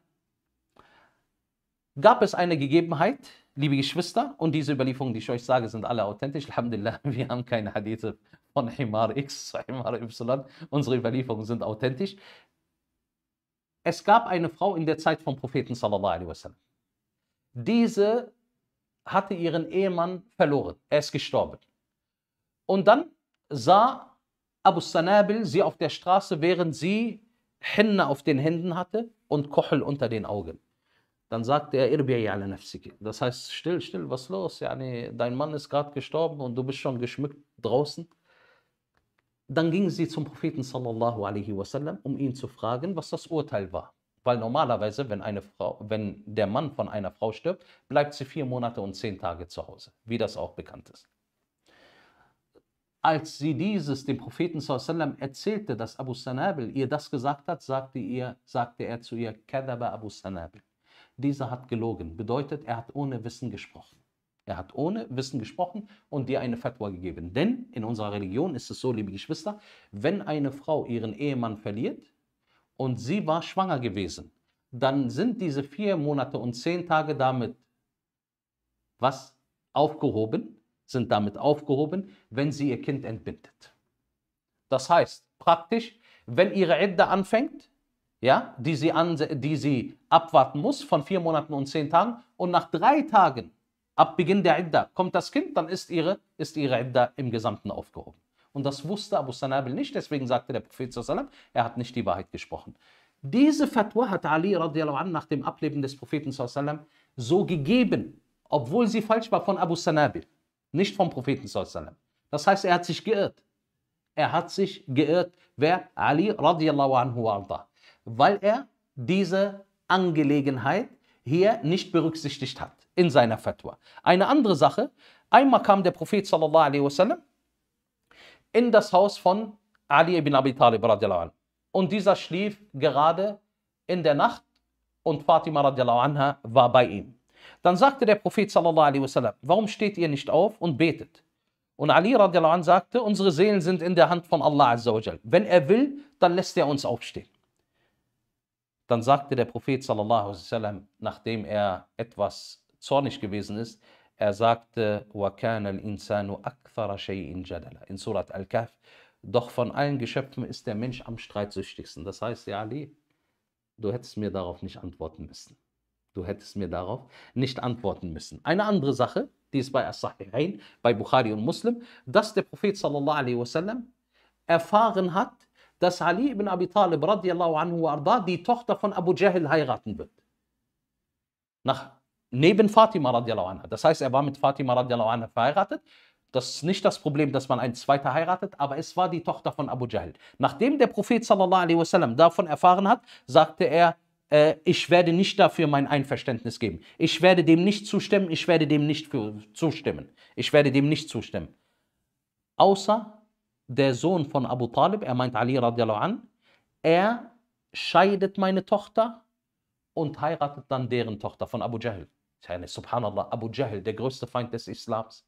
gab es eine Gegebenheit, liebe Geschwister, und diese Überlieferungen, die ich euch sage, sind alle authentisch. Alhamdulillah, wir haben keine Hadithe von Himar X zu Himar Y. Unsere Überlieferungen sind authentisch. Es gab eine Frau in der Zeit vom Propheten sallallahu alaihi wasallam. Diese hatte ihren Ehemann verloren. Er ist gestorben. Und dann sah Abu Sanabil sie auf der Straße, während sie Hinna auf den Händen hatte und Kochel unter den Augen. Dann sagte er, irbi'i ala nafsiki. Das heißt, still, still, was los? Yani, dein Mann ist gerade gestorben und du bist schon geschmückt draußen. Dann ging sie zum Propheten sallallahu alaihi wasallam, um ihn zu fragen, was das Urteil war. Weil normalerweise, wenn, eine Frau, wenn der Mann von einer Frau stirbt, bleibt sie vier Monate und zehn Tage zu Hause, wie das auch bekannt ist. Als sie dieses dem Propheten sallam erzählte, dass Abu Sanabil ihr das gesagt hat, sagte, ihr, sagte er zu ihr, Kadaba Abu Sanabil. Dieser hat gelogen. Bedeutet, er hat ohne Wissen gesprochen. Er hat ohne Wissen gesprochen und dir eine Fatwa gegeben. Denn in unserer Religion ist es so, liebe Geschwister, wenn eine Frau ihren Ehemann verliert und sie war schwanger gewesen, dann sind diese vier Monate und zehn Tage damit was aufgehoben sind damit aufgehoben, wenn sie ihr Kind entbindet. Das heißt, praktisch, wenn ihre Idda anfängt, ja, die sie, an, die sie abwarten muss von vier Monaten und zehn Tagen und nach drei Tagen ab Beginn der Idda kommt das Kind, dann ist ihre, ist ihre Idda im Gesamten aufgehoben. Und das wusste Abu Sanabil nicht, deswegen sagte der Prophet, er hat nicht die Wahrheit gesprochen. Diese Fatwa hat Ali radiallahu an, nach dem Ableben des Propheten so gegeben, obwohl sie falsch war von Abu Sanabil nicht vom Propheten sallam. Das heißt, er hat sich geirrt. Er hat sich geirrt, wer Ali radiallahu anhu arda, weil er diese Angelegenheit hier nicht berücksichtigt hat in seiner Fatwa. Eine andere Sache, einmal kam der Prophet sallallahu alaihi wasallam in das Haus von Ali ibn Abi Talib radiallahu anhu. Und dieser schlief gerade in der Nacht und Fatima radiallahu anha war bei ihm. Dann sagte der Prophet sallallahu alaihi wasallam, warum steht ihr nicht auf und betet? Und Ali radiallahu anh sagte, unsere Seelen sind in der Hand von Allah azza Wenn er will, dann lässt er uns aufstehen. Dann sagte der Prophet sallallahu alaihi wasallam, nachdem er etwas zornig gewesen ist, er sagte, وَكَانَ الْإِنسَانُ أَكْثَرَ شَيْءٍ جَدَلًا in Surat Al-Kahf. Doch von allen Geschöpfen ist der Mensch am streitsüchtigsten. Das heißt, ja Ali, du hättest mir darauf nicht antworten müssen. Du hättest mir darauf nicht antworten müssen. Eine andere Sache, die ist bei As-Sahihain, bei Bukhari und Muslim, dass der Prophet sallallahu alaihi wasallam erfahren hat, dass Ali ibn Abi Talib radiallahu anhu arda, die Tochter von Abu Jahl heiraten wird. Nach, neben Fatima radiallahu anha. Das heißt, er war mit Fatima radiallahu anha verheiratet. Das ist nicht das Problem, dass man einen Zweiter heiratet, aber es war die Tochter von Abu Jahl. Nachdem der Prophet sallallahu alaihi wasallam davon erfahren hat, sagte er, äh, ich werde nicht dafür mein Einverständnis geben. Ich werde dem nicht zustimmen, ich werde dem nicht zustimmen. Ich werde dem nicht zustimmen. Außer der Sohn von Abu Talib, er meint Ali radiallahu an, er scheidet meine Tochter und heiratet dann deren Tochter von Abu Jahl. Ne, subhanallah, Abu Jahl, der größte Feind des Islams.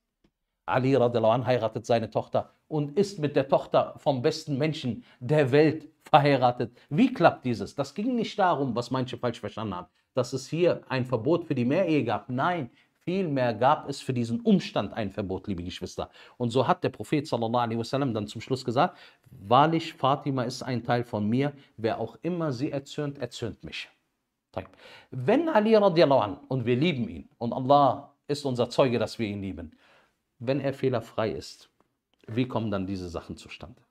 Ali radiallahu anh heiratet seine Tochter und ist mit der Tochter vom besten Menschen der Welt verheiratet. Wie klappt dieses? Das ging nicht darum, was manche falsch verstanden haben, dass es hier ein Verbot für die Mehrehe gab. Nein, Vielmehr gab es für diesen Umstand ein Verbot, liebe Geschwister. Und so hat der Prophet sallallahu alaihi wasallam dann zum Schluss gesagt, wahrlich Fatima ist ein Teil von mir, wer auch immer sie erzürnt, erzürnt mich. Wenn Ali radiallahu an, und wir lieben ihn, und Allah ist unser Zeuge, dass wir ihn lieben, wenn er fehlerfrei ist, wie kommen dann diese Sachen zustande?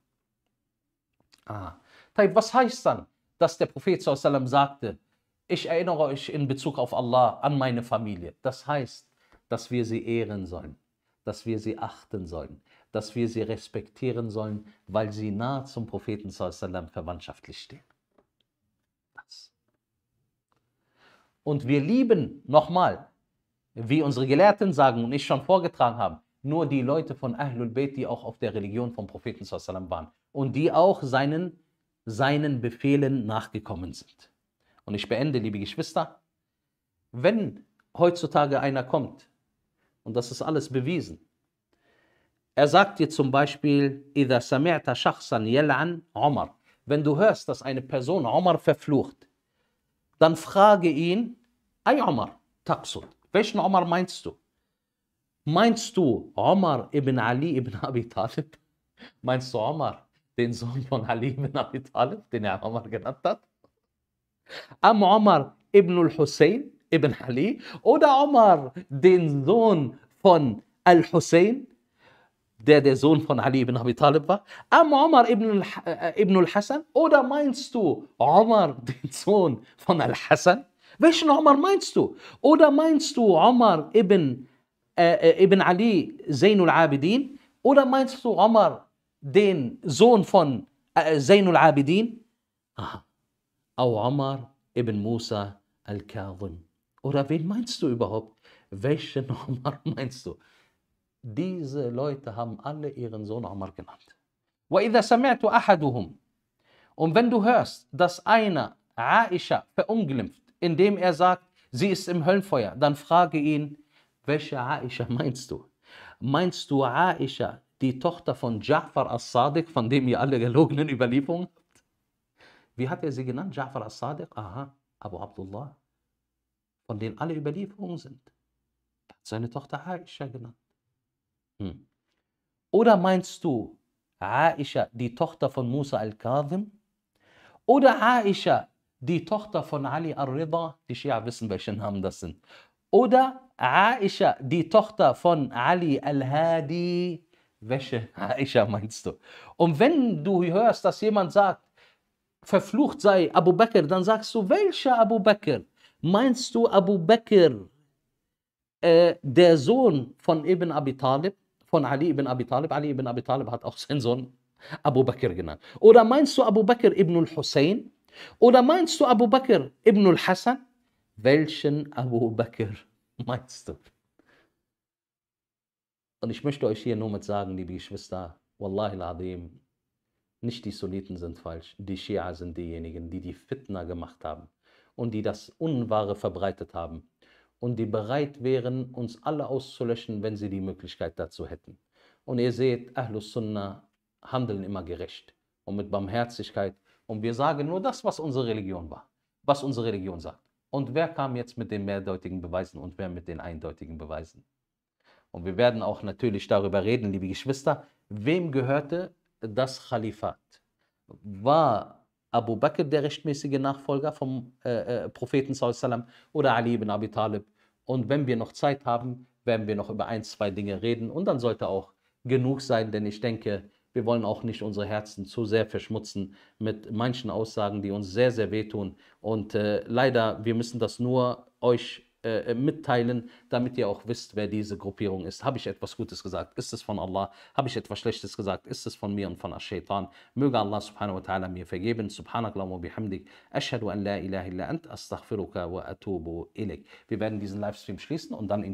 Ah, was heißt dann, dass der Prophet sallam sagte, ich erinnere euch in Bezug auf Allah an meine Familie. Das heißt, dass wir sie ehren sollen, dass wir sie achten sollen, dass wir sie respektieren sollen, weil sie nah zum Propheten sallam verwandtschaftlich stehen. Das. Und wir lieben, nochmal, wie unsere Gelehrten sagen und ich schon vorgetragen haben, nur die Leute von Ahlul Bayt, die auch auf der Religion vom Propheten sallam, waren und die auch seinen, seinen Befehlen nachgekommen sind. Und ich beende, liebe Geschwister, wenn heutzutage einer kommt, und das ist alles bewiesen, er sagt dir zum Beispiel, إِذَا سَمِعْتَ شَخْصًا يَلْعَنْ عُمَرْ Wenn du hörst, dass eine Person Omar verflucht, dann frage ihn, أي Omar, تقصد? Welchen Omar meinst du? ماينس 2 عمر ابن علي ابن ابي طالب ماينس 2 عمر تين بن علي بن ابي طالب تاني عمر جنطت ام عمر ابن الحسين ابن علي ودا عمر دين زون فون الحسين دا دا زون فون علي بن ابي طالب ام عمر ابن الح... ابن الحسن ودا ماينس تو عمر دين زون فون الحسن فيش عمر ماينس تو ودا ماينس تو عمر ابن Äh, äh, Ibn Ali Zainul Abidin? Oder meinst du Omar, den Sohn von äh, Zainul Abidin? Aha. Au Omar Ibn Musa al-Kadhim. Oder wen meinst du überhaupt? Welchen Omar meinst du? Diese Leute haben alle ihren Sohn Omar genannt. Und wenn du hörst, dass einer Aisha verunglimpft, indem er sagt, sie ist im Höllenfeuer, dann frage ihn, welche Aisha meinst du? Meinst du Aisha, die Tochter von Ja'far al sadiq von dem ihr alle gelogenen Überlieferungen habt? Wie hat er sie genannt? Ja'far al sadiq Aha, Abu Abdullah, von denen alle Überlieferungen sind. Er Hat seine Tochter Aisha genannt. Hm. Oder meinst du Aisha, die Tochter von Musa al-Kadhim? Oder Aisha, die Tochter von Ali al-Rida? Die Shia wissen, welche Namen das sind. Oder Aisha, die Tochter von Ali al-Hadi. Wäsche, Aisha meinst du. Und wenn du hörst, dass jemand sagt, verflucht sei Abu Bakr, dann sagst du, welcher Abu Bakr? Meinst du Abu Bakr, äh, der Sohn von Ibn Abi Talib, von Ali ibn Abi Talib? Ali ibn Abi Talib hat auch seinen Sohn Abu Bakr genannt. Oder meinst du Abu Bakr ibn al-Hussein? Oder meinst du Abu Bakr ibn al-Hassan? Welchen Abu Bakr? meinst du? Und ich möchte euch hier nur mit sagen, liebe Geschwister, Wallahi al-Adim, nicht die Sunniten sind falsch, die Shia sind diejenigen, die die Fitna gemacht haben und die das Unwahre verbreitet haben und die bereit wären, uns alle auszulöschen, wenn sie die Möglichkeit dazu hätten. Und ihr seht, Ahlus Sunnah handeln immer gerecht und mit Barmherzigkeit und wir sagen nur das, was unsere Religion war, was unsere Religion sagt. Und wer kam jetzt mit den mehrdeutigen Beweisen und wer mit den eindeutigen Beweisen? Und wir werden auch natürlich darüber reden, liebe Geschwister, wem gehörte das Khalifat? War Abu Bakr der rechtmäßige Nachfolger vom äh, äh, Propheten sallam, oder Ali ibn Abi Talib? Und wenn wir noch Zeit haben, werden wir noch über ein, zwei Dinge reden. Und dann sollte auch genug sein, denn ich denke, wir wollen auch nicht unsere Herzen zu sehr verschmutzen mit manchen Aussagen, die uns sehr, sehr wehtun. Und äh, leider, wir müssen das nur euch äh, äh, mitteilen, damit ihr auch wisst, wer diese Gruppierung ist. Habe ich etwas Gutes gesagt? Ist es von Allah? Habe ich etwas Schlechtes gesagt? Ist es von mir und von Ash-Shaytan? Möge Allah subhanahu wa ta'ala mir vergeben. Subhanakallah wa bihamdik. Ashhadu an la ilaha illa ant astaghfiruka wa atubu ilik. Wir werden diesen Livestream schließen und dann in